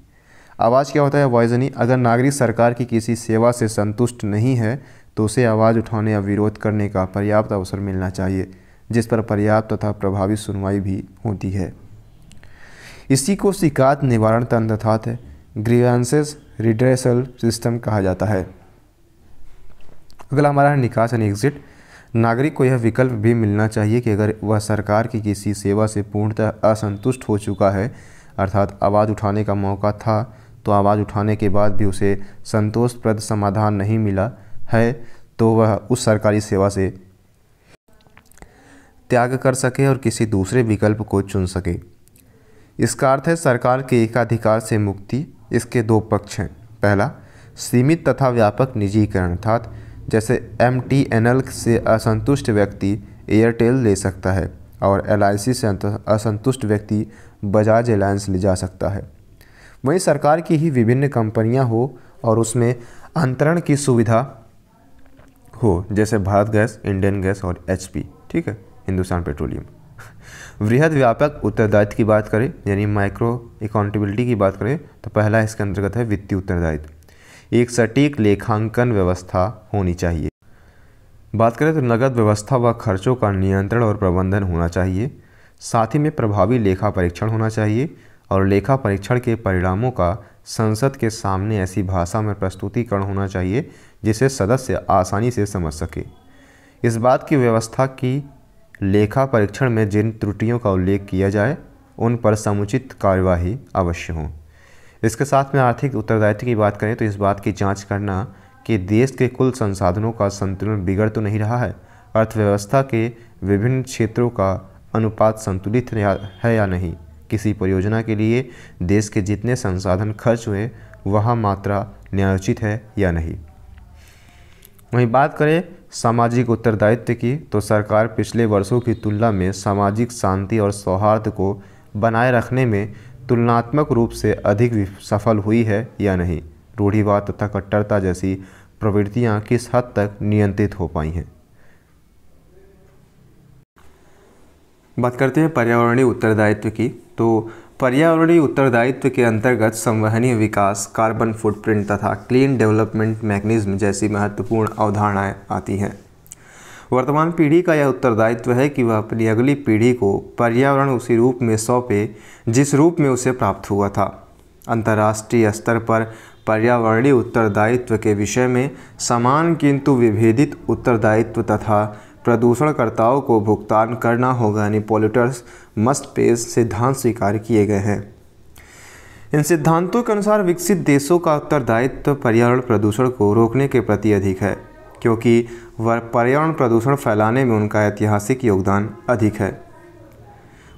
आवाज़ क्या होता है वॉइस यानी अगर नागरिक सरकार की किसी सेवा से संतुष्ट नहीं है तो उसे आवाज़ उठाने या विरोध करने का पर्याप्त अवसर मिलना चाहिए जिस पर पर्याप्त तथा प्रभावी सुनवाई भी होती है इसी को शिकायत निवारण तंत्र अर्थात ग्रीवेंसेस रिड्रेसल सिस्टम कहा जाता है अगला हमारा है निकास यानी एग्जिट नागरिक को यह विकल्प भी मिलना चाहिए कि अगर वह सरकार की किसी सेवा से पूर्णतः असंतुष्ट हो चुका है अर्थात आवाज़ उठाने का मौका था तो आवाज़ उठाने के बाद भी उसे संतोषप्रद समाधान नहीं मिला है तो वह उस सरकारी सेवा से त्याग कर सके और किसी दूसरे विकल्प को चुन सके इसका अर्थ है सरकार के एकाधिकार से मुक्ति इसके दो पक्ष हैं पहला सीमित तथा व्यापक निजीकरण अर्थात जैसे एम टी एन एल से असंतुष्ट व्यक्ति एयरटेल ले सकता है और एल आई सी से असंतुष्ट व्यक्ति बजाज एलायंस ले जा सकता है वहीं सरकार की ही विभिन्न कंपनियां हो और उसमें अंतरण की सुविधा हो जैसे भारत गैस इंडियन गैस और एच ठीक है हिंदुस्तान पेट्रोलियम वृहद व्यापक उत्तरदायित्व की बात करें यानी माइक्रो अकाउंटेबिलिटी की बात करें तो पहला इसके अंतर्गत है वित्तीय उत्तरदायित्व एक सटीक लेखांकन व्यवस्था होनी चाहिए बात करें तो नगद व्यवस्था व खर्चों का नियंत्रण और प्रबंधन होना चाहिए साथ ही में प्रभावी लेखा परीक्षण होना चाहिए और लेखा परीक्षण के परिणामों का संसद के सामने ऐसी भाषा में प्रस्तुतिकरण होना चाहिए जिसे सदस्य आसानी से समझ सके इस बात की व्यवस्था की लेखा परीक्षण में जिन त्रुटियों का उल्लेख किया जाए उन पर समुचित कार्यवाही अवश्य हों इसके साथ में आर्थिक उत्तरदायित्व की बात करें तो इस बात की जांच करना कि देश के कुल संसाधनों का संतुलन बिगड़ तो नहीं रहा है अर्थव्यवस्था के विभिन्न क्षेत्रों का अनुपात संतुलित है या नहीं किसी परियोजना के लिए देश के जितने संसाधन खर्च हुए वह मात्रा न्यायोचित है या नहीं वहीं बात करें सामाजिक उत्तरदायित्व की तो सरकार पिछले वर्षों की तुलना में सामाजिक शांति और सौहार्द को बनाए रखने में तुलनात्मक रूप से अधिक सफल हुई है या नहीं रूढ़िवाद तथा कट्टरता जैसी प्रवृत्तियां किस हद तक नियंत्रित हो पाई हैं बात करते हैं पर्यावरणीय उत्तरदायित्व की तो पर्यावरणीय उत्तरदायित्व के अंतर्गत संवहनीय विकास कार्बन फुटप्रिंट तथा क्लीन डेवलपमेंट मैकेनिज्म जैसी महत्वपूर्ण अवधारणाएं आती हैं वर्तमान पीढ़ी का यह उत्तरदायित्व है कि वह अपनी अगली पीढ़ी को पर्यावरण उसी रूप में सौंपे जिस रूप में उसे प्राप्त हुआ था अंतर्राष्ट्रीय स्तर पर पर्यावरणीय उत्तरदायित्व के विषय में समान किंतु विभेदित उत्तरदायित्व तथा प्रदूषणकर्ताओं को भुगतान करना होगा यानी पोलिटर्स मस्ट पे सिद्धांत स्वीकार किए गए हैं इन सिद्धांतों के अनुसार विकसित देशों का उत्तरदायित्व पर्यावरण प्रदूषण को रोकने के प्रति अधिक है क्योंकि वह पर्यावरण प्रदूषण फैलाने में उनका ऐतिहासिक योगदान अधिक है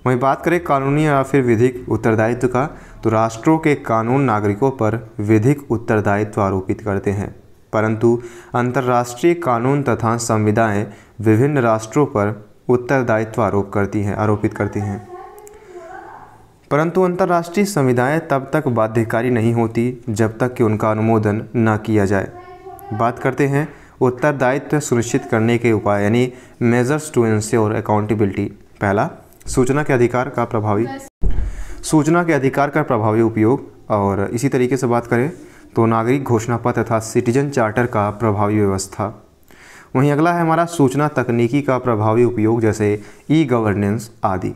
वहीं बात करें कानूनी या फिर विधिक उत्तरदायित्व का तो राष्ट्रों के कानून नागरिकों पर विधिक उत्तरदायित्व आरोपित करते हैं परंतु अंतर्राष्ट्रीय कानून तथा संविधाएं विभिन्न राष्ट्रों पर उत्तरदायित्व आरोप करती हैं आरोपित करती हैं परंतु अंतर्राष्ट्रीय संविधाएं तब तक बाध्यकारी नहीं होती जब तक कि उनका अनुमोदन न किया जाए बात करते हैं उत्तरदायित्व सुनिश्चित करने के उपाय यानी मेजर्स टू इंश्योर अकाउंटेबिलिटी पहला सूचना के अधिकार का प्रभावी सूचना के अधिकार का प्रभावी उपयोग और इसी तरीके से बात करें तो नागरिक घोषणा पत्र तथा सिटीजन चार्टर का प्रभावी व्यवस्था वहीं अगला है हमारा सूचना तकनीकी का प्रभावी उपयोग जैसे ई गवर्नेंस आदि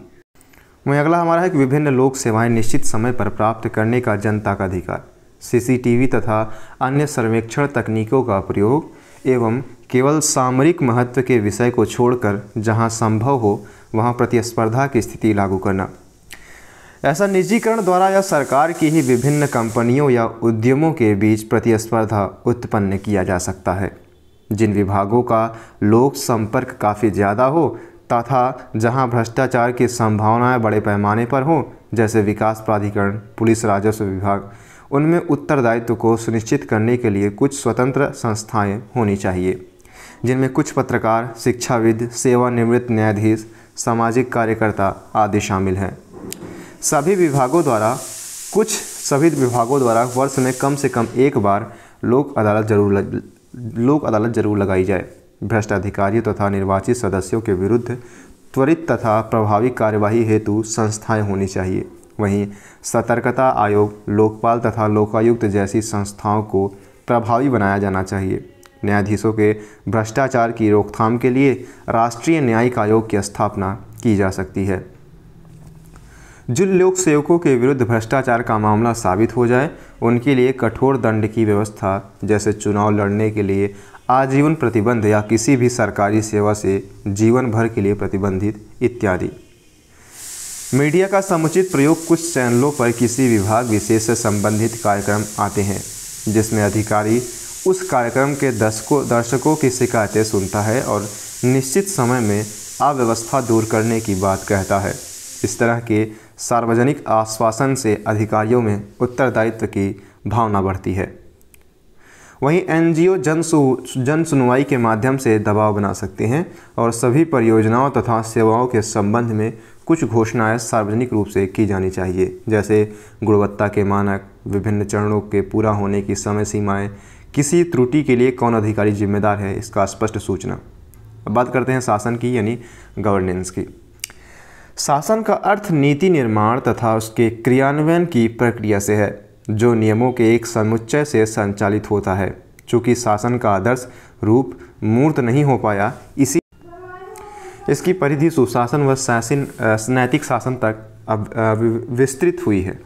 वहीं अगला हमारा है कि विभिन्न लोक सेवाएं निश्चित समय पर प्राप्त करने का जनता का अधिकार सीसीटीवी तथा अन्य सर्वेक्षण तकनीकों का प्रयोग एवं केवल सामरिक महत्व के विषय को छोड़कर जहां संभव हो वहां प्रतिस्पर्धा की स्थिति लागू करना ऐसा निजीकरण द्वारा या सरकार की ही विभिन्न कंपनियों या उद्यमों के बीच प्रतिस्पर्धा उत्पन्न किया जा सकता है जिन विभागों का लोक संपर्क काफ़ी ज़्यादा हो तथा जहां भ्रष्टाचार की संभावनाएं बड़े पैमाने पर हों जैसे विकास प्राधिकरण पुलिस राजस्व विभाग उनमें उत्तरदायित्व को सुनिश्चित करने के लिए कुछ स्वतंत्र संस्थाएं होनी चाहिए जिनमें कुछ पत्रकार शिक्षाविद सेवानिवृत्त न्यायाधीश सामाजिक कार्यकर्ता आदि शामिल हैं सभी विभागों द्वारा कुछ सभी विभागों द्वारा वर्ष में कम से कम एक बार लोक अदालत जरूर लग, लोक अदालत जरूर लगाई जाए भ्रष्ट अधिकारियों तथा निर्वाचित सदस्यों के विरुद्ध त्वरित तथा प्रभावी कार्यवाही हेतु संस्थाएं होनी चाहिए वहीं सतर्कता आयोग लोकपाल तथा लोकायुक्त जैसी संस्थाओं को प्रभावी बनाया जाना चाहिए न्यायाधीशों के भ्रष्टाचार की रोकथाम के लिए राष्ट्रीय न्यायिक आयोग की स्थापना की जा सकती है जिन लोक सेवकों के विरुद्ध भ्रष्टाचार का मामला साबित हो जाए उनके लिए कठोर दंड की व्यवस्था जैसे चुनाव लड़ने के लिए आजीवन प्रतिबंध या किसी भी सरकारी सेवा से जीवन भर के लिए प्रतिबंधित इत्यादि मीडिया का समुचित प्रयोग कुछ चैनलों पर किसी विभाग विशेष से संबंधित कार्यक्रम आते हैं जिसमें अधिकारी उस कार्यक्रम के दर्शकों दर्शकों की शिकायतें सुनता है और निश्चित समय में अव्यवस्था दूर करने की बात कहता है इस तरह के सार्वजनिक आश्वासन से अधिकारियों में उत्तरदायित्व की भावना बढ़ती है वहीं एनजीओ जन जन सुनवाई के माध्यम से दबाव बना सकते हैं और सभी परियोजनाओं तथा सेवाओं के संबंध में कुछ घोषणाएं सार्वजनिक रूप से की जानी चाहिए जैसे गुणवत्ता के मानक विभिन्न चरणों के पूरा होने की समय सीमाएं किसी त्रुटि के लिए कौन अधिकारी जिम्मेदार है इसका स्पष्ट सूचना अब बात करते हैं शासन की यानी गवर्नेंस की शासन का अर्थ नीति निर्माण तथा उसके क्रियान्वयन की प्रक्रिया से है जो नियमों के एक समुच्चय से संचालित होता है चूँकि शासन का आदर्श रूप मूर्त नहीं हो पाया इसी इसकी परिधि सुशासन व शासन नैतिक शासन तक विस्तृत हुई है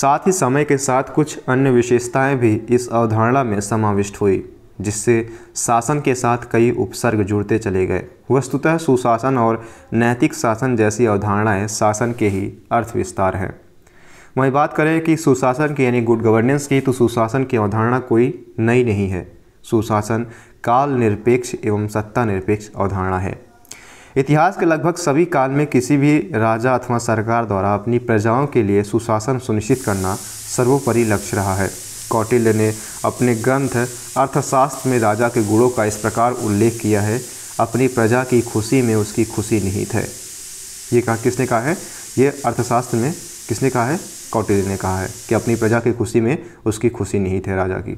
साथ ही समय के साथ कुछ अन्य विशेषताएं भी इस अवधारणा में समाविष्ट हुई जिससे शासन के साथ कई उपसर्ग जुड़ते चले गए वस्तुतः सुशासन और नैतिक शासन जैसी अवधारणाएं शासन के ही अर्थ विस्तार हैं वहीं बात करें कि सुशासन की यानी गुड गवर्नेंस की तो सुशासन की अवधारणा कोई नई नहीं है सुशासन काल निरपेक्ष एवं सत्ता निरपेक्ष अवधारणा है इतिहास के लगभग सभी काल में किसी भी राजा अथवा सरकार द्वारा अपनी प्रजाओं के लिए सुशासन सुनिश्चित करना सर्वोपरि लक्ष्य रहा है कौटिल्य ने अपने ग्रंथ अर्थशास्त्र में राजा के गुणों का इस प्रकार उल्लेख किया है अपनी प्रजा की खुशी में उसकी खुशी निहित है ये कहा किसने कहा है ये अर्थशास्त्र में किसने कहा है कौटिल्य ने कहा है कि अपनी प्रजा की खुशी में उसकी खुशी निहित है राजा की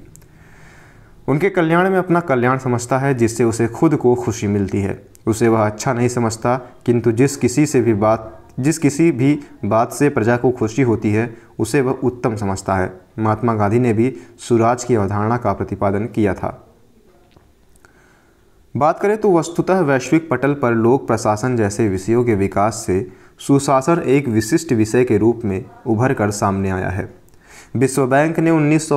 उनके कल्याण में अपना कल्याण समझता है जिससे उसे खुद को खुशी मिलती है उसे वह अच्छा नहीं समझता किंतु जिस किसी से भी बात जिस किसी भी बात से प्रजा को खुशी होती है उसे वह उत्तम समझता है महात्मा गांधी ने भी सुराज की अवधारणा का प्रतिपादन किया था बात करें तो वस्तुतः वैश्विक पटल पर लोक प्रशासन जैसे विषयों के विकास से सुशासन एक विशिष्ट विषय के रूप में उभर कर सामने आया है विश्व बैंक ने उन्नीस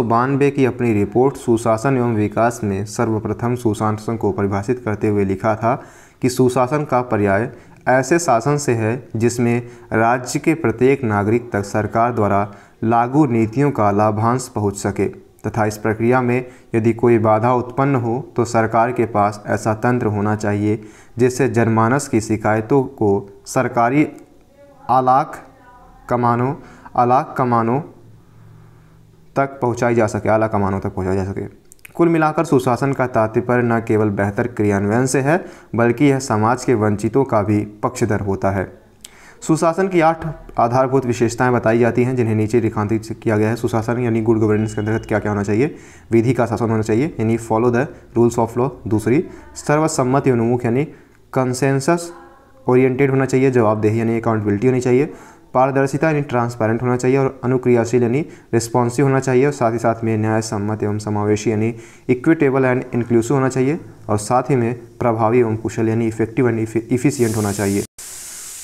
की अपनी रिपोर्ट सुशासन एवं विकास में सर्वप्रथम सुशासन को परिभाषित करते हुए लिखा था कि सुशासन का पर्याय ऐसे शासन से है जिसमें राज्य के प्रत्येक नागरिक तक सरकार द्वारा लागू नीतियों का लाभांश पहुंच सके तथा इस प्रक्रिया में यदि कोई बाधा उत्पन्न हो तो सरकार के पास ऐसा तंत्र होना चाहिए जिससे जनमानस की शिकायतों को सरकारी आलाक कमानों आलाक कमानों तक पहुँचाई जा सके आला कमानों तक पहुँचाई जा सके कुल मिलाकर सुशासन का तात्पर्य न केवल बेहतर क्रियान्वयन से है बल्कि यह समाज के वंचितों का भी पक्षधर होता है सुशासन की आठ आधारभूत विशेषताएं बताई जाती हैं जिन्हें नीचे रेखांतित किया गया है सुशासन यानी गुड गवर्नेंस के अंतर्गत क्या क्या होना चाहिए विधि का शासन होना चाहिए यानी follow the rules of law दूसरी सर्वसम्मति उन्मुख यानी कंसेंसस ओरिएंटेड होना चाहिए जवाबदेही यानी अकाउंटेबिलिटी होनी चाहिए पारदर्शिता यानी ट्रांसपेरेंट होना चाहिए और अनुक्रियाशील यानी रिस्पॉन्सिव होना चाहिए और साथ ही साथ में न्याय सम्मत एवं समावेशी यानी इक्विटेबल एंड इंक्लूसिव होना चाहिए और साथ ही में प्रभावी एवं कुशल यानी इफेक्टिव एंड इफिशियंट होना चाहिए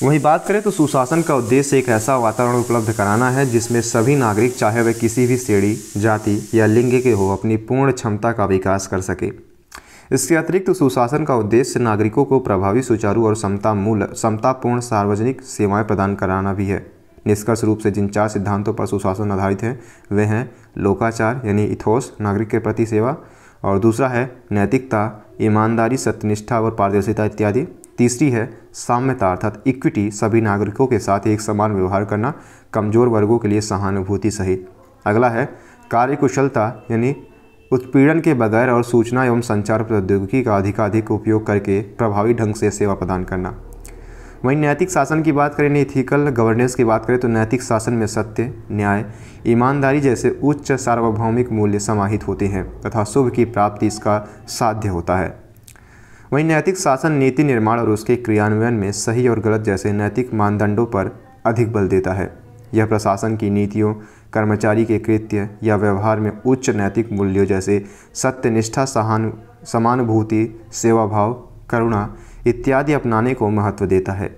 वहीं बात करें तो सुशासन का उद्देश्य एक ऐसा वातावरण उपलब्ध कराना है जिसमें सभी नागरिक चाहे वह किसी भी श्रेणी जाति या लिंग के हो अपनी पूर्ण क्षमता का विकास कर सके इसके अतिरिक्त सुशासन का उद्देश्य नागरिकों को प्रभावी सुचारू और समता मूल समतापूर्ण सार्वजनिक सेवाएं प्रदान कराना भी है निष्कर्ष रूप से जिन चार सिद्धांतों पर सुशासन आधारित है वे हैं लोकाचार यानी इथोस नागरिक के प्रति सेवा और दूसरा है नैतिकता ईमानदारी सत्यनिष्ठा और पारदर्शिता इत्यादि तीसरी है साम्यता अर्थात इक्विटी सभी नागरिकों के साथ एक समान व्यवहार करना कमजोर वर्गों के लिए सहानुभूति सहित अगला है कार्यकुशलता यानी उत्पीड़न के बगैर और सूचना एवं संचार प्रौद्योगिकी का अधिकाधिक उपयोग करके प्रभावी ढंग से सेवा प्रदान करना वहीं नैतिक शासन की बात करें इथिकल गवर्नेंस की बात करें तो नैतिक शासन में सत्य न्याय ईमानदारी जैसे उच्च सार्वभौमिक मूल्य समाहित होते हैं तथा शुभ की प्राप्ति इसका साध्य होता है वहीं नैतिक शासन नीति निर्माण और उसके क्रियान्वयन में सही और गलत जैसे नैतिक मानदंडों पर अधिक बल देता है यह प्रशासन की नीतियों कर्मचारी के कृत्य या व्यवहार में उच्च नैतिक मूल्यों जैसे सत्यनिष्ठा सहानु समानुभूति सेवाभाव करुणा इत्यादि अपनाने को महत्व देता है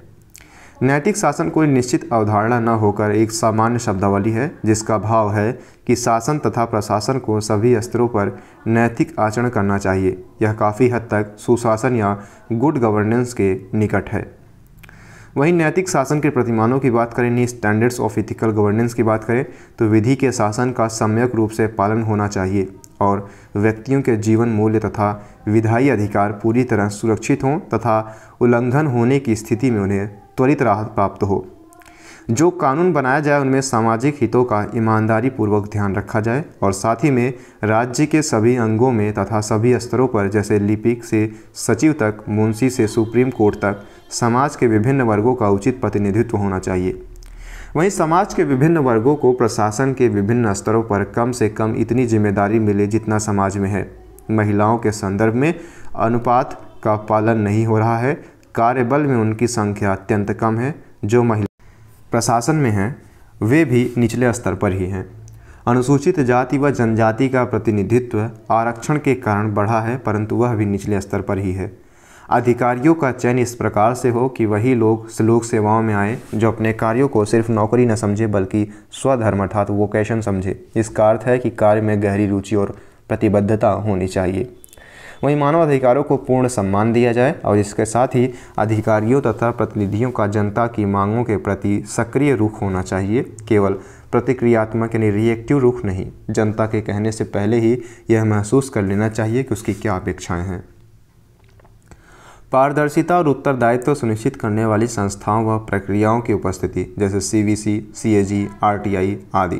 नैतिक शासन कोई निश्चित अवधारणा न होकर एक सामान्य शब्दावली है जिसका भाव है कि शासन तथा प्रशासन को सभी स्तरों पर नैतिक आचरण करना चाहिए यह काफ़ी हद तक सुशासन या गुड गवर्नेंस के निकट है वहीं नैतिक शासन के प्रतिमानों की बात करें स्टैंडर्ड्स ऑफ इथिकल गवर्नेंस की बात करें तो विधि के शासन का सम्यक रूप से पालन होना चाहिए और व्यक्तियों के जीवन मूल्य तथा विधायी अधिकार पूरी तरह सुरक्षित हों तथा उल्लंघन होने की स्थिति में उन्हें त्वरित राहत प्राप्त हो जो कानून बनाया जाए उनमें सामाजिक हितों का ईमानदारी पूर्वक ध्यान रखा जाए और साथ ही में राज्य के सभी अंगों में तथा सभी स्तरों पर जैसे लिपिक से सचिव तक मुंशी से सुप्रीम कोर्ट तक समाज के विभिन्न वर्गों का उचित प्रतिनिधित्व होना चाहिए वहीं समाज के विभिन्न वर्गों को प्रशासन के विभिन्न स्तरों पर कम से कम इतनी जिम्मेदारी मिले जितना समाज में है महिलाओं के संदर्भ में अनुपात का पालन नहीं हो रहा है कार्यबल में उनकी संख्या अत्यंत कम है जो महिला प्रशासन में हैं वे भी निचले स्तर पर ही हैं अनुसूचित जाति व जनजाति का प्रतिनिधित्व आरक्षण के कारण बढ़ा है परंतु वह भी निचले स्तर पर ही है अधिकारियों का चयन इस प्रकार से हो कि वही लोग लोक सेवाओं में आए जो अपने कार्यों को सिर्फ नौकरी न समझे बल्कि स्वधर्म अर्थात वोकेशन समझे इसका अर्थ है कि कार्य में गहरी रुचि और प्रतिबद्धता होनी चाहिए वहीं मानवाधिकारों को पूर्ण सम्मान दिया जाए और इसके साथ ही अधिकारियों तथा प्रतिनिधियों का जनता की मांगों के प्रति सक्रिय रुख होना चाहिए केवल प्रतिक्रियात्मक यानी रिएक्टिव रुख नहीं जनता के कहने से पहले ही यह महसूस कर लेना चाहिए कि उसकी क्या अपेक्षाएँ हैं पारदर्शिता और उत्तरदायित्व सुनिश्चित करने वाली संस्थाओं व प्रक्रियाओं की उपस्थिति जैसे C V C C A G R T I आदि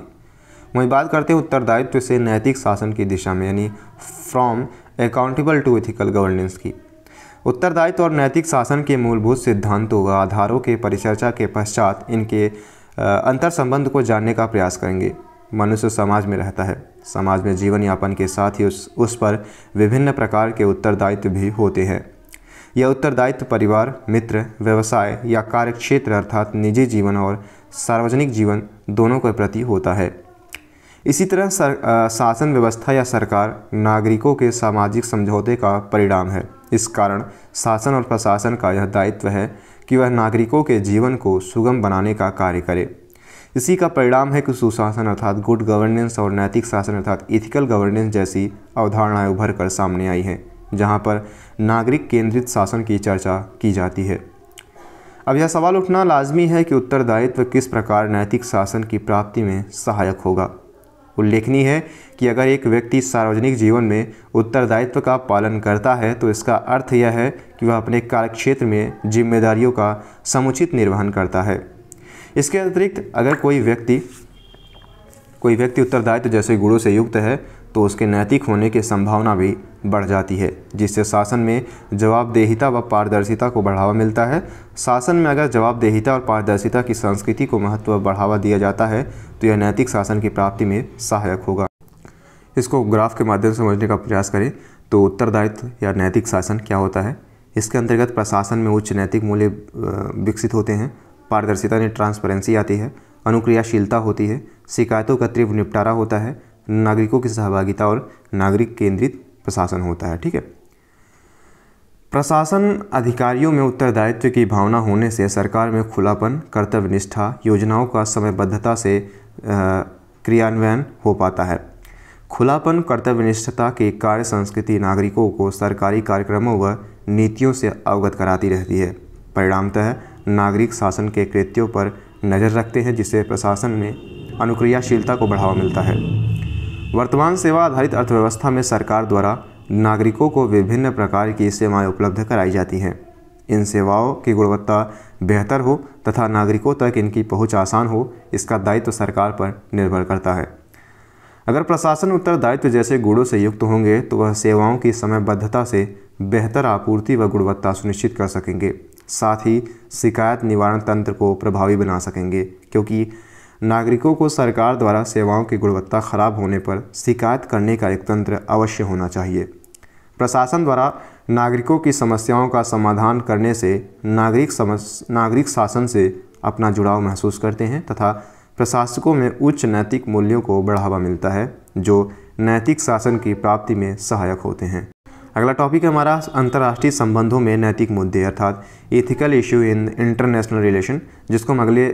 वहीं बात करते हैं उत्तरदायित्व से नैतिक शासन की दिशा में यानी from accountable to ethical governance की उत्तरदायित्व और नैतिक शासन के मूलभूत सिद्धांतों व आधारों के परिचर्चा के पश्चात इनके अंतर संबंध को जानने का प्रयास करेंगे मनुष्य समाज में रहता है समाज में जीवन यापन के साथ ही उस उस पर विभिन्न प्रकार के उत्तरदायित्व भी होते हैं यह उत्तरदायित्व परिवार मित्र व्यवसाय या कार्यक्षेत्र अर्थात निजी जीवन और सार्वजनिक जीवन दोनों के प्रति होता है इसी तरह सर, आ, शासन व्यवस्था या सरकार नागरिकों के सामाजिक समझौते का परिणाम है इस कारण शासन और प्रशासन का यह दायित्व है कि वह नागरिकों के जीवन को सुगम बनाने का कार्य करे इसी का परिणाम है कि सुशासन अर्थात गुड गवर्नेंस और नैतिक शासन अर्थात इथिकल गवर्नेंस जैसी अवधारणाएं उभर कर सामने आई हैं जहां पर नागरिक केंद्रित शासन की चर्चा की जाती है अब यह सवाल उठना लाजमी है कि उत्तरदायित्व किस प्रकार नैतिक शासन की प्राप्ति में सहायक होगा उल्लेखनीय है कि अगर एक व्यक्ति सार्वजनिक जीवन में उत्तरदायित्व का पालन करता है तो इसका अर्थ यह है कि वह अपने कार्यक्षेत्र में जिम्मेदारियों का समुचित निर्वहन करता है इसके अतिरिक्त अगर कोई व्यक्ति कोई व्यक्ति उत्तरदायित्व जैसे गुणों से युक्त है तो उसके नैतिक होने की संभावना भी बढ़ जाती है जिससे शासन में जवाबदेहिता व पारदर्शिता को बढ़ावा मिलता है शासन में अगर जवाबदेहिता और पारदर्शिता की संस्कृति को महत्व बढ़ावा दिया जाता है तो यह नैतिक शासन की प्राप्ति में सहायक होगा इसको ग्राफ के माध्यम से समझने का प्रयास करें तो उत्तरदायित्व या नैतिक शासन क्या होता है इसके अंतर्गत प्रशासन में उच्च नैतिक मूल्य विकसित होते हैं पारदर्शिता में ट्रांसपेरेंसी आती है अनुक्रियाशीलता होती है शिकायतों का तीव्र निपटारा होता है नागरिकों की सहभागिता और नागरिक केंद्रित प्रशासन होता है ठीक है प्रशासन अधिकारियों में उत्तरदायित्व की भावना होने से सरकार में खुलापन कर्तव्य निष्ठा योजनाओं का समयबद्धता से क्रियान्वयन हो पाता है खुलापन कर्तव्यनिष्ठता की कार्य संस्कृति नागरिकों को सरकारी कार्यक्रमों व नीतियों से अवगत कराती रहती है परिणामतः नागरिक शासन के कृत्यों पर नज़र रखते हैं जिससे प्रशासन में अनुक्रियाशीलता को बढ़ावा मिलता है वर्तमान सेवा आधारित अर्थव्यवस्था में सरकार द्वारा नागरिकों को विभिन्न प्रकार की सेवाएं उपलब्ध कराई जाती हैं इन सेवाओं की गुणवत्ता बेहतर हो तथा नागरिकों तक इनकी पहुंच आसान हो इसका दायित्व तो सरकार पर निर्भर करता है अगर प्रशासन उत्तरदायित्व जैसे गुणों से युक्त होंगे तो वह सेवाओं की समयबद्धता से बेहतर आपूर्ति व गुणवत्ता सुनिश्चित कर सकेंगे साथ ही शिकायत निवारण तंत्र को प्रभावी बना सकेंगे क्योंकि नागरिकों को सरकार द्वारा सेवाओं की गुणवत्ता खराब होने पर शिकायत करने का एक तंत्र अवश्य होना चाहिए प्रशासन द्वारा नागरिकों की समस्याओं का समाधान करने से नागरिक समस् नागरिक शासन से अपना जुड़ाव महसूस करते हैं तथा प्रशासकों में उच्च नैतिक मूल्यों को बढ़ावा मिलता है जो नैतिक शासन की प्राप्ति में सहायक होते हैं अगला टॉपिक है हमारा अंतर्राष्ट्रीय संबंधों में नैतिक मुद्दे अर्थात ethical issue in international relation जिसको हम अगले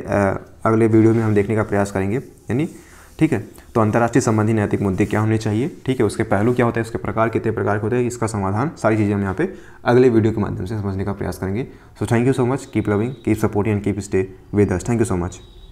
अगले वीडियो में हम देखने का प्रयास करेंगे यानी ठीक है तो अंतर्राष्ट्रीय संबंधी नैतिक मुद्दे क्या होने चाहिए ठीक है उसके पहलू क्या होता है उसके प्रकार कितने प्रकार के होते हैं इसका समाधान सारी चीज़ें हम यहाँ पे अगले वीडियो के माध्यम से समझने का प्रयास करेंगे so thank you so much keep loving keep supporting and keep stay with us thank you so much